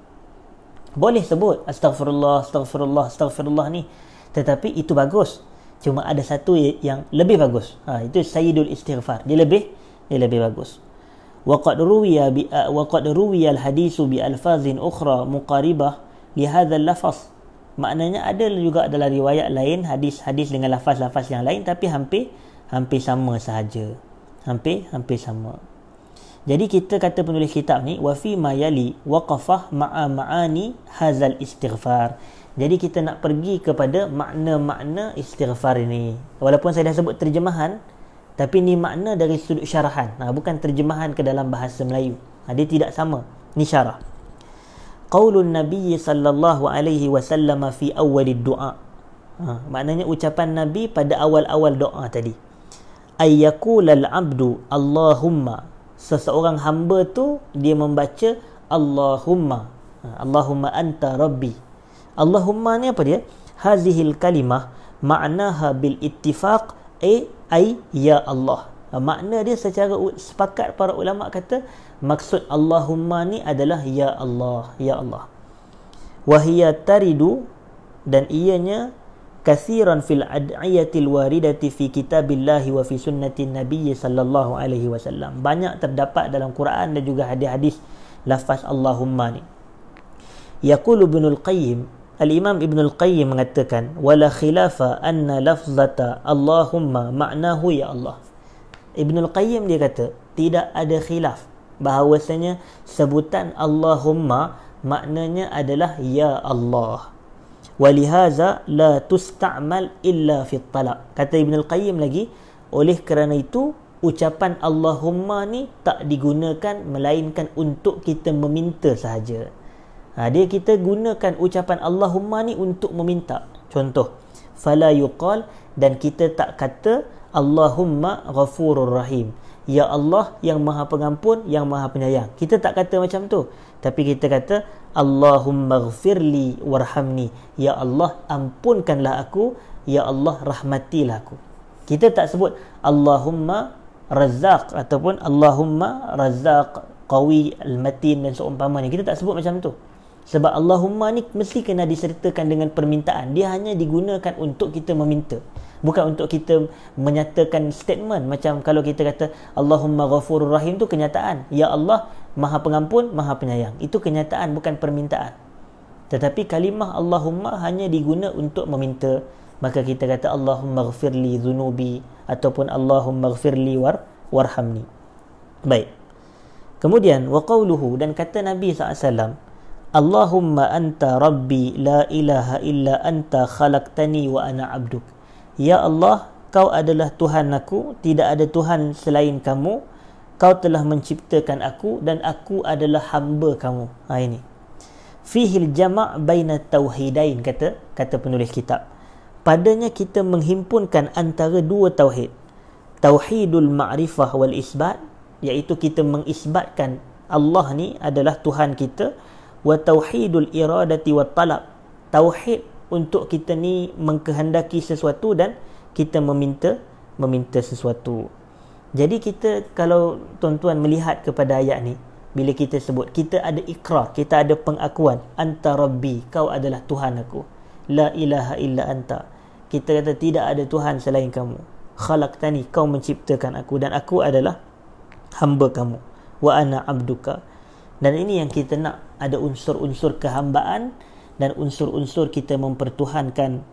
Boleh sebut astagfirullah, astagfirullah, astagfirullah ni. Tetapi itu bagus. Cuma ada satu yang lebih bagus. Ha, itu sayyidul istighfar. Dia lebih, dia lebih bagus. وقد روي بي... وقد روي الحديث muqaribah أخرى مقاربة لهذا اللفظ maknanya ada juga dalam riwayat lain hadis-hadis dengan lafaz-lafaz yang lain tapi hampir hampir sama sahaja hampir hampir sama jadi kita kata penulis kitab ni wa fi ma yali waqafah ma'a ma'ani hazal istighfar jadi kita nak pergi kepada makna-makna istighfar ini walaupun saya dah sebut terjemahan tapi ni makna dari sudut syarahan ha, bukan terjemahan ke dalam bahasa Melayu ha, dia tidak sama ni syarah qaulun nabiy sallallahu alaihi wasallam fi awwalid du'a ha, maknanya ucapan nabi pada awal-awal doa tadi ayyakulal abdu allahumma seseorang hamba tu dia membaca allahumma ha, allahumma anta rabbi allahumma ni apa dia hazihil kalimah ma'naha bil ittifaq ay, ay ya allah ha, makna dia secara sepakat para ulama kata maksud Allahumma ni adalah ya Allah ya Allah wahiya taridu dan ianya kathiran fil ad'iyatil waridati fi kitabillahi wa fi sunnati nabiyyi sallallahu alaihi wasallam banyak terdapat dalam Quran dan juga hadis-hadis lafaz Allahumma ni yaqulu ibn al-qayyim الإمام ابن القيم أتكن ولا خلاف أن لفظة اللهم معناه يا الله ابن القيم dia kata tidak ada khilaf bahawasanya sebutan Allahumma maknanya adalah ya Allah. Walihaza la tustamal illa fi talaq. Kata Ibn Al-Qayyim lagi, oleh kerana itu ucapan Allahumma ni tak digunakan melainkan untuk kita meminta sahaja. Ha, dia kita gunakan ucapan Allahumma ni untuk meminta. Contoh, fala yuqal dan kita tak kata Allahumma ghafurur rahim. Ya Allah yang maha pengampun, yang maha penyayang. Kita tak kata macam tu. Tapi kita kata, Allahumma ghafirli warhamni. Ya Allah ampunkanlah aku. Ya Allah rahmatilah aku. Kita tak sebut Allahumma razzaq ataupun Allahumma razzaq qawi al-matin dan seumpamanya. Kita tak sebut macam tu. Sebab Allahumma ni mesti kena disertakan dengan permintaan. Dia hanya digunakan untuk kita meminta bukan untuk kita menyatakan statement macam kalau kita kata Allahumma ghafurur rahim tu kenyataan ya Allah maha pengampun maha penyayang itu kenyataan bukan permintaan tetapi kalimah Allahumma hanya diguna untuk meminta maka kita kata Allahumma ghafirli zunubi ataupun Allahumma ghafirli war warhamni baik kemudian Waqauluhu dan kata Nabi SAW Allahumma anta rabbi la ilaha illa anta khalaqtani wa ana abduk Ya Allah, kau adalah Tuhan aku, tidak ada Tuhan selain kamu. Kau telah menciptakan aku dan aku adalah hamba kamu. Ha ini. Fihil jama' baina tauhidain kata kata penulis kitab. Padanya kita menghimpunkan antara dua tauhid. Tauhidul ma'rifah wal isbat iaitu kita mengisbatkan Allah ni adalah Tuhan kita wa tauhidul iradati wat talab. Tauhid untuk kita ni mengkehendaki sesuatu dan kita meminta meminta sesuatu. Jadi kita kalau tuan-tuan melihat kepada ayat ni bila kita sebut kita ada ikrar, kita ada pengakuan anta rabbi, kau adalah Tuhan aku. La ilaha illa anta. Kita kata tidak ada Tuhan selain kamu. Khalaqtani, kau menciptakan aku dan aku adalah hamba kamu. Wa ana abduka. Dan ini yang kita nak ada unsur-unsur kehambaan dan unsur-unsur kita mempertuhankan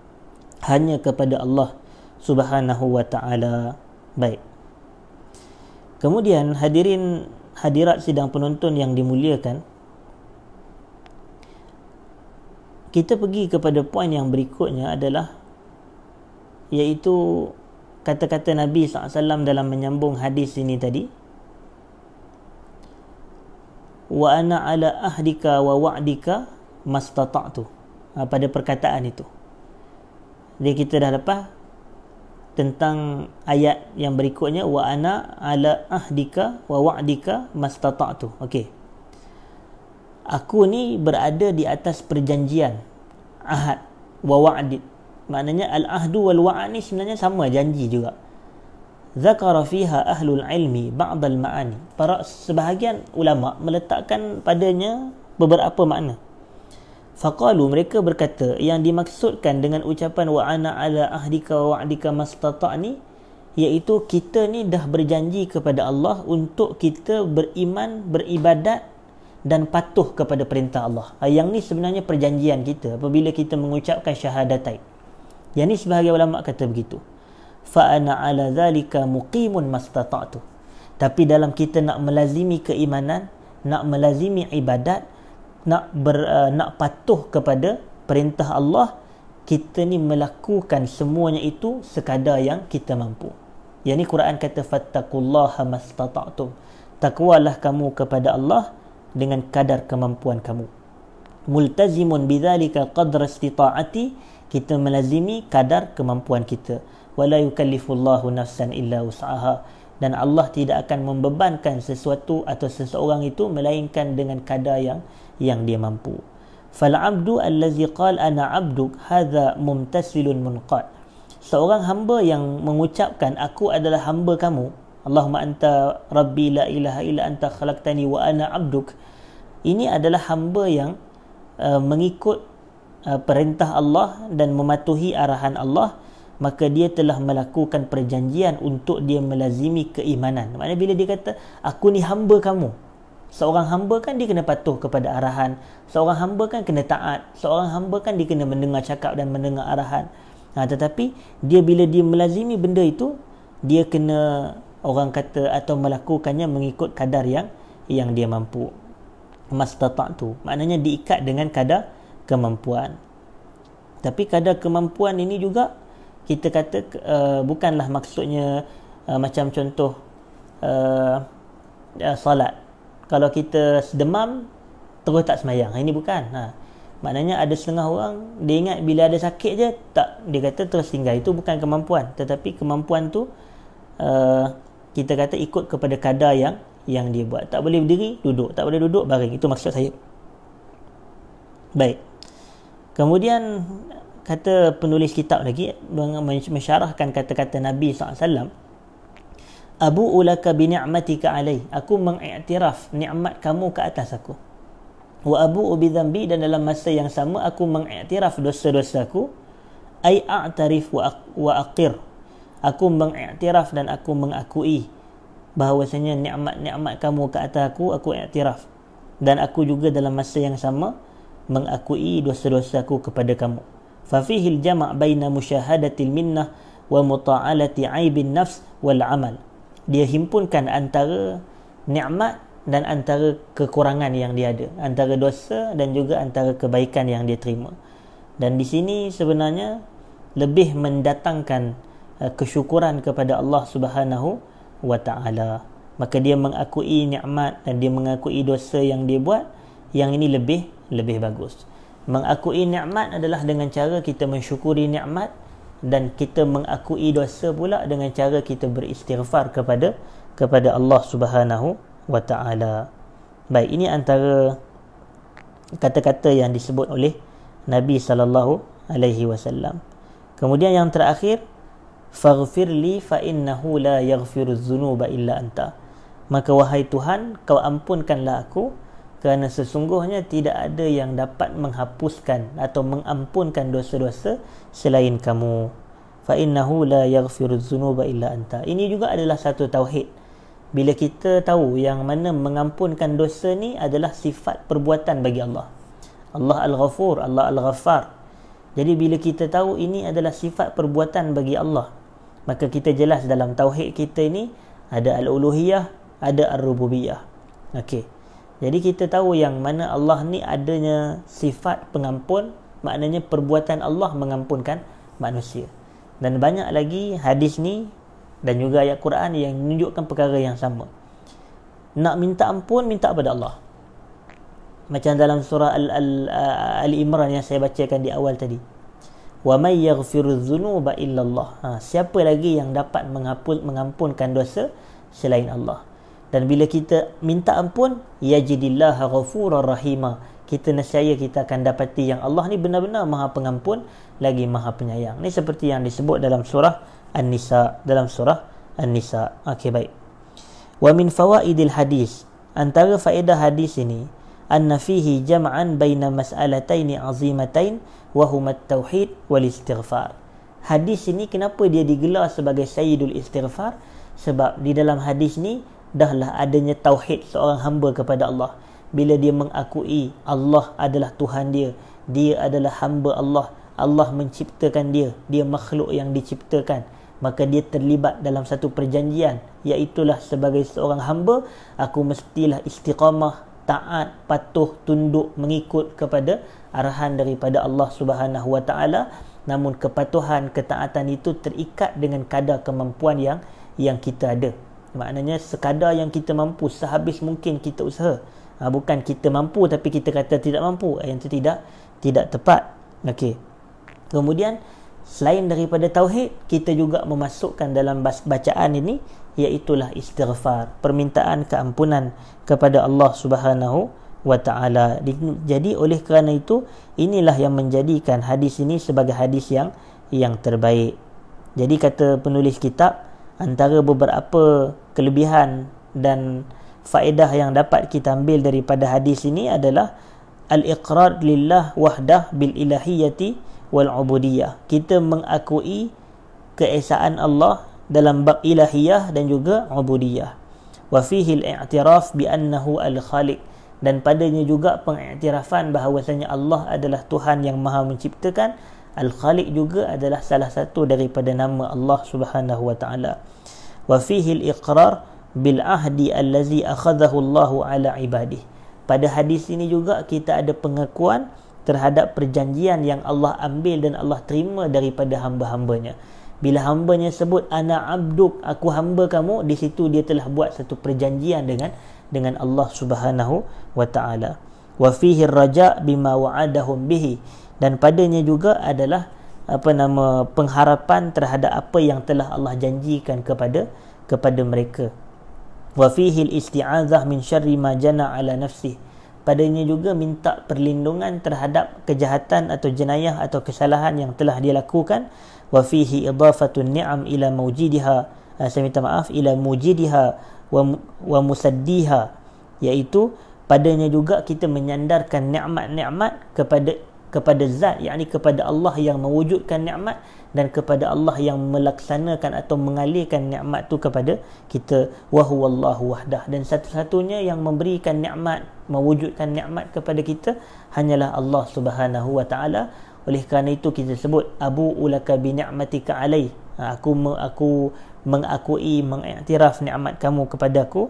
hanya kepada Allah Subhanahu wa taala. Baik. Kemudian hadirin hadirat sidang penonton yang dimuliakan kita pergi kepada poin yang berikutnya adalah iaitu kata-kata Nabi SAW dalam menyambung hadis ini tadi wa ana ala ahdika wa wa'dika mastata' tu ah, pada perkataan itu jadi kita dah lepas tentang ayat yang berikutnya wa ana ala ahdika wa wa'dika mastata' tu okey aku ni berada di atas perjanjian ahad wa wa'd maknanya al ahdu wal wa'd ni sebenarnya sama janji juga Zakara fiha ahlul ilmi ba'dal ma'ani Para sebahagian ulama' meletakkan padanya beberapa makna Faqalu mereka berkata yang dimaksudkan dengan ucapan wa ana ala ahdika wa wa'dika mastata ni iaitu kita ni dah berjanji kepada Allah untuk kita beriman beribadat dan patuh kepada perintah Allah. Ah, yang ni sebenarnya perjanjian kita apabila kita mengucapkan syahadatain. Yang ni sebahagian ulama kata begitu. Fa ana ala zalika muqimun mastata'tu. Tapi dalam kita nak melazimi keimanan, nak melazimi ibadat, nak ber, uh, nak patuh kepada perintah Allah kita ni melakukan semuanya itu sekadar yang kita mampu. Yang ni Quran kata fattaqullaha mastata'tum. Takwalah kamu kepada Allah dengan kadar kemampuan kamu. Multazimun bidzalika qadra istita'ati kita melazimi kadar kemampuan kita. Wala yukallifullahu nafsan illa usaha, dan Allah tidak akan membebankan sesuatu atau seseorang itu melainkan dengan kadar yang yang dia mampu. abdu allazi qala ana 'abduk hadza mumtasilun munqat. Seorang hamba yang mengucapkan aku adalah hamba kamu, Allahumma anta rabbi la ilaha illa anta khalaqtani wa ana 'abduk. Ini adalah hamba yang uh, mengikut uh, perintah Allah dan mematuhi arahan Allah maka dia telah melakukan perjanjian untuk dia melazimi keimanan. Maknanya bila dia kata aku ni hamba kamu, Seorang hamba kan dia kena patuh kepada arahan. Seorang hamba kan kena taat. Seorang hamba kan dia kena mendengar cakap dan mendengar arahan. Ha, tetapi dia bila dia melazimi benda itu, dia kena orang kata atau melakukannya mengikut kadar yang yang dia mampu. Mas Mastata' tu. Maknanya diikat dengan kadar kemampuan. Tapi kadar kemampuan ini juga kita kata uh, bukanlah maksudnya uh, macam contoh uh, uh, salat kalau kita sedemam, terus tak semayang ini bukan ha. maknanya ada setengah orang dia ingat bila ada sakit je tak dia kata terus tinggal itu bukan kemampuan tetapi kemampuan tu uh, kita kata ikut kepada kadar yang yang dia buat tak boleh berdiri duduk tak boleh duduk baring itu maksud saya baik kemudian kata penulis kitab lagi mensyarahkan kata-kata Nabi SAW abu ulaka bi ni'matika alai aku mengiktiraf nikmat kamu ke atas aku wa abu bi dhanbi dan dalam masa yang sama aku mengiktiraf dosa-dosaku ai a'tarif wa wa aqir aku mengiktiraf dan aku mengakui bahawasanya nikmat-nikmat kamu ke atas aku aku iktiraf dan aku juga dalam masa yang sama mengakui dosa-dosaku kepada kamu fa fihi al-jama' baina mushahadatil minnah wa muta'alati aibin nafs wal amal dia himpunkan antara nikmat dan antara kekurangan yang dia ada antara dosa dan juga antara kebaikan yang dia terima dan di sini sebenarnya lebih mendatangkan uh, kesyukuran kepada Allah Subhanahu wa taala maka dia mengakui nikmat dan dia mengakui dosa yang dia buat yang ini lebih lebih bagus mengakui nikmat adalah dengan cara kita mensyukuri nikmat dan kita mengakui dosa pula dengan cara kita beristighfar kepada kepada Allah Subhanahu wa taala. Baik, ini antara kata-kata yang disebut oleh Nabi sallallahu alaihi wasallam. Kemudian yang terakhir, faghfir li fa innahu la yaghfiru dzunuba illa anta. Maka wahai Tuhan, kau ampunkanlah aku kerana sesungguhnya tidak ada yang dapat menghapuskan atau mengampunkan dosa-dosa selain kamu fa innahu la yaghfiruz zunuba illa anta ini juga adalah satu tauhid bila kita tahu yang mana mengampunkan dosa ni adalah sifat perbuatan bagi Allah Allah al-ghafur Allah al-ghaffar jadi bila kita tahu ini adalah sifat perbuatan bagi Allah maka kita jelas dalam tauhid kita ini ada al-uluhiyah ada ar-rububiyah okey jadi kita tahu yang mana Allah ni adanya sifat pengampun, maknanya perbuatan Allah mengampunkan manusia. Dan banyak lagi hadis ni dan juga ayat Quran yang menunjukkan perkara yang sama. Nak minta ampun, minta kepada Allah. Macam dalam surah Al-Imran yang saya bacakan di awal tadi. Wa may yaghfiru dhunuba illa Allah. Ha, siapa lagi yang dapat mengampun, mengampunkan dosa selain Allah? dan bila kita minta ampun ya yajidillah ghafurur rahima kita nescaya kita akan dapati yang Allah ni benar-benar Maha Pengampun lagi Maha Penyayang. Ni seperti yang disebut dalam surah An-Nisa dalam surah An-Nisa. Okey baik. Wa min fawaidil hadis antara faedah hadis ini anna fihi jam'an baina mas'alataini 'azimatain wa huma at-tauhid wal istighfar. Hadis ini kenapa dia digelar sebagai Sayyidul Istighfar? Sebab di dalam hadis ni dahlah adanya tauhid seorang hamba kepada Allah bila dia mengakui Allah adalah Tuhan dia dia adalah hamba Allah Allah menciptakan dia dia makhluk yang diciptakan maka dia terlibat dalam satu perjanjian iaitulah sebagai seorang hamba aku mestilah istiqamah taat patuh tunduk mengikut kepada arahan daripada Allah Subhanahu Wa Taala namun kepatuhan ketaatan itu terikat dengan kadar kemampuan yang yang kita ada maknanya sekadar yang kita mampu sehabis mungkin kita usaha ha, bukan kita mampu tapi kita kata tidak mampu ha, yang itu tidak tidak tepat okey kemudian selain daripada tauhid kita juga memasukkan dalam bacaan ini iaitulah istighfar permintaan keampunan kepada Allah Subhanahu wa jadi oleh kerana itu inilah yang menjadikan hadis ini sebagai hadis yang yang terbaik jadi kata penulis kitab antara beberapa kelebihan dan faedah yang dapat kita ambil daripada hadis ini adalah al-iqrar lillah wahdah bil ilahiyati wal ubudiyah. Kita mengakui keesaan Allah dalam bab ilahiyah dan juga ubudiyah. Wa fihi al-i'tiraf bi annahu al-khaliq dan padanya juga pengiktirafan bahawasanya Allah adalah Tuhan yang Maha menciptakan Al-Khaliq juga adalah salah satu daripada nama Allah Subhanahu wa taala. Wa fihi al-iqrar bil ahdi allazi akhadhahu Allahu ala ibadihi. Pada hadis ini juga kita ada pengakuan terhadap perjanjian yang Allah ambil dan Allah terima daripada hamba-hambanya. Bila hambanya sebut ana abduk, aku hamba kamu, di situ dia telah buat satu perjanjian dengan dengan Allah Subhanahu wa taala. Wa fihi ar-raja' bima wa'adahum bihi dan padanya juga adalah apa nama pengharapan terhadap apa yang telah Allah janjikan kepada kepada mereka wa fihi al-isti'azah min syarri ma jana 'ala nafsihi padanya juga minta perlindungan terhadap kejahatan atau jenayah atau kesalahan yang telah dia lakukan wa fihi idafatun ni'am ila mawjidiha ah, saya minta maaf ila mujidiha wa wa musaddiha iaitu padanya juga kita menyandarkan nikmat-nikmat kepada kepada zat yakni kepada Allah yang mewujudkan nikmat dan kepada Allah yang melaksanakan atau mengalihkan nikmat tu kepada kita wa huwallahu wahdah dan satu-satunya yang memberikan nikmat mewujudkan nikmat kepada kita hanyalah Allah Subhanahu wa taala oleh kerana itu kita sebut abu ulaka bi ni'matika alai ha, aku aku mengakui mengiktiraf nikmat kamu kepadaku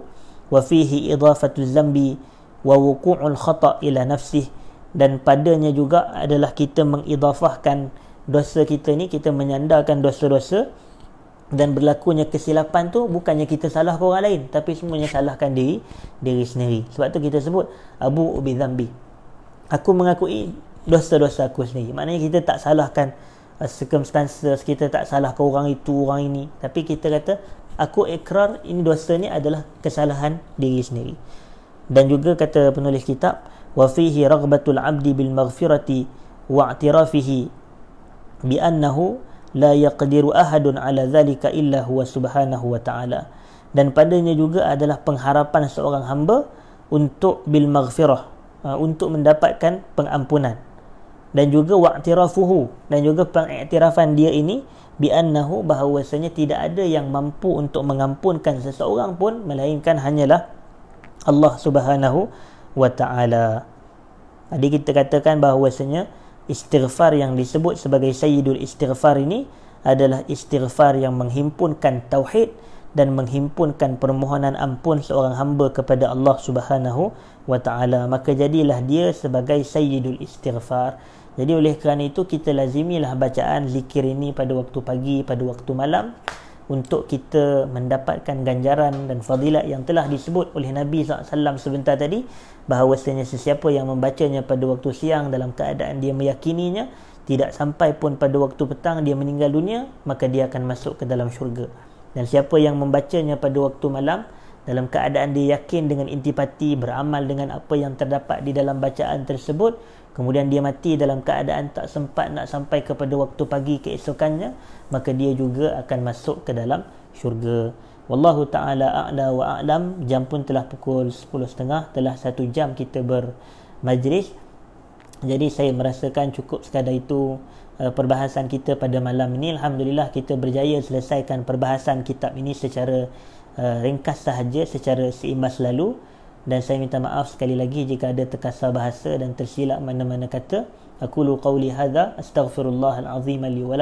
wa fihi idafatu zambi wa wuqu'ul khata' ila nafsihi dan padanya juga adalah kita mengidafahkan dosa kita ni kita menyandarkan dosa-dosa dan berlakunya kesilapan tu bukannya kita salah ke orang lain tapi semuanya salahkan diri diri sendiri sebab tu kita sebut abu bi dhambi aku mengakui dosa-dosa aku sendiri maknanya kita tak salahkan uh, circumstances kita tak salah salahkan orang itu orang ini tapi kita kata aku ikrar ini dosa ni adalah kesalahan diri sendiri dan juga kata penulis kitab وفيه رغبة العبد بالمغفرة واعترافه بأنه لا يقدر أحد على ذلك إلا هو سبحانه taala. dan padanya juga adalah pengharapan seorang hamba untuk bil maghfirah ha, untuk mendapatkan pengampunan dan juga wa'tirafuhu dan juga pengiktirafan dia ini bi annahu bahawasanya tidak ada yang mampu untuk mengampunkan seseorang pun melainkan hanyalah Allah Subhanahu wa ta'ala Jadi kita katakan bahawasanya istighfar yang disebut sebagai sayyidul istighfar ini adalah istighfar yang menghimpunkan tauhid dan menghimpunkan permohonan ampun seorang hamba kepada Allah Subhanahu wa taala maka jadilah dia sebagai sayyidul istighfar jadi oleh kerana itu kita lazimilah bacaan zikir ini pada waktu pagi pada waktu malam untuk kita mendapatkan ganjaran dan fadilat yang telah disebut oleh Nabi SAW sebentar tadi bahawasanya sesiapa yang membacanya pada waktu siang dalam keadaan dia meyakininya tidak sampai pun pada waktu petang dia meninggal dunia maka dia akan masuk ke dalam syurga dan siapa yang membacanya pada waktu malam dalam keadaan dia yakin dengan intipati beramal dengan apa yang terdapat di dalam bacaan tersebut kemudian dia mati dalam keadaan tak sempat nak sampai kepada waktu pagi keesokannya maka dia juga akan masuk ke dalam syurga Wallahu ta'ala a'la wa a'lam jam pun telah pukul 10.30 telah satu jam kita bermajlis jadi saya merasakan cukup sekadar itu eh, perbahasan kita pada malam ini Alhamdulillah kita berjaya selesaikan perbahasan kitab ini secara eh, ringkas sahaja secara seimbas lalu dan saya minta maaf sekali lagi jika ada terkasar bahasa dan tersilap mana-mana kata aku lu qawli hadha astaghfirullahal azim li wa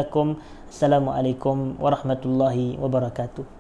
assalamualaikum warahmatullahi wabarakatuh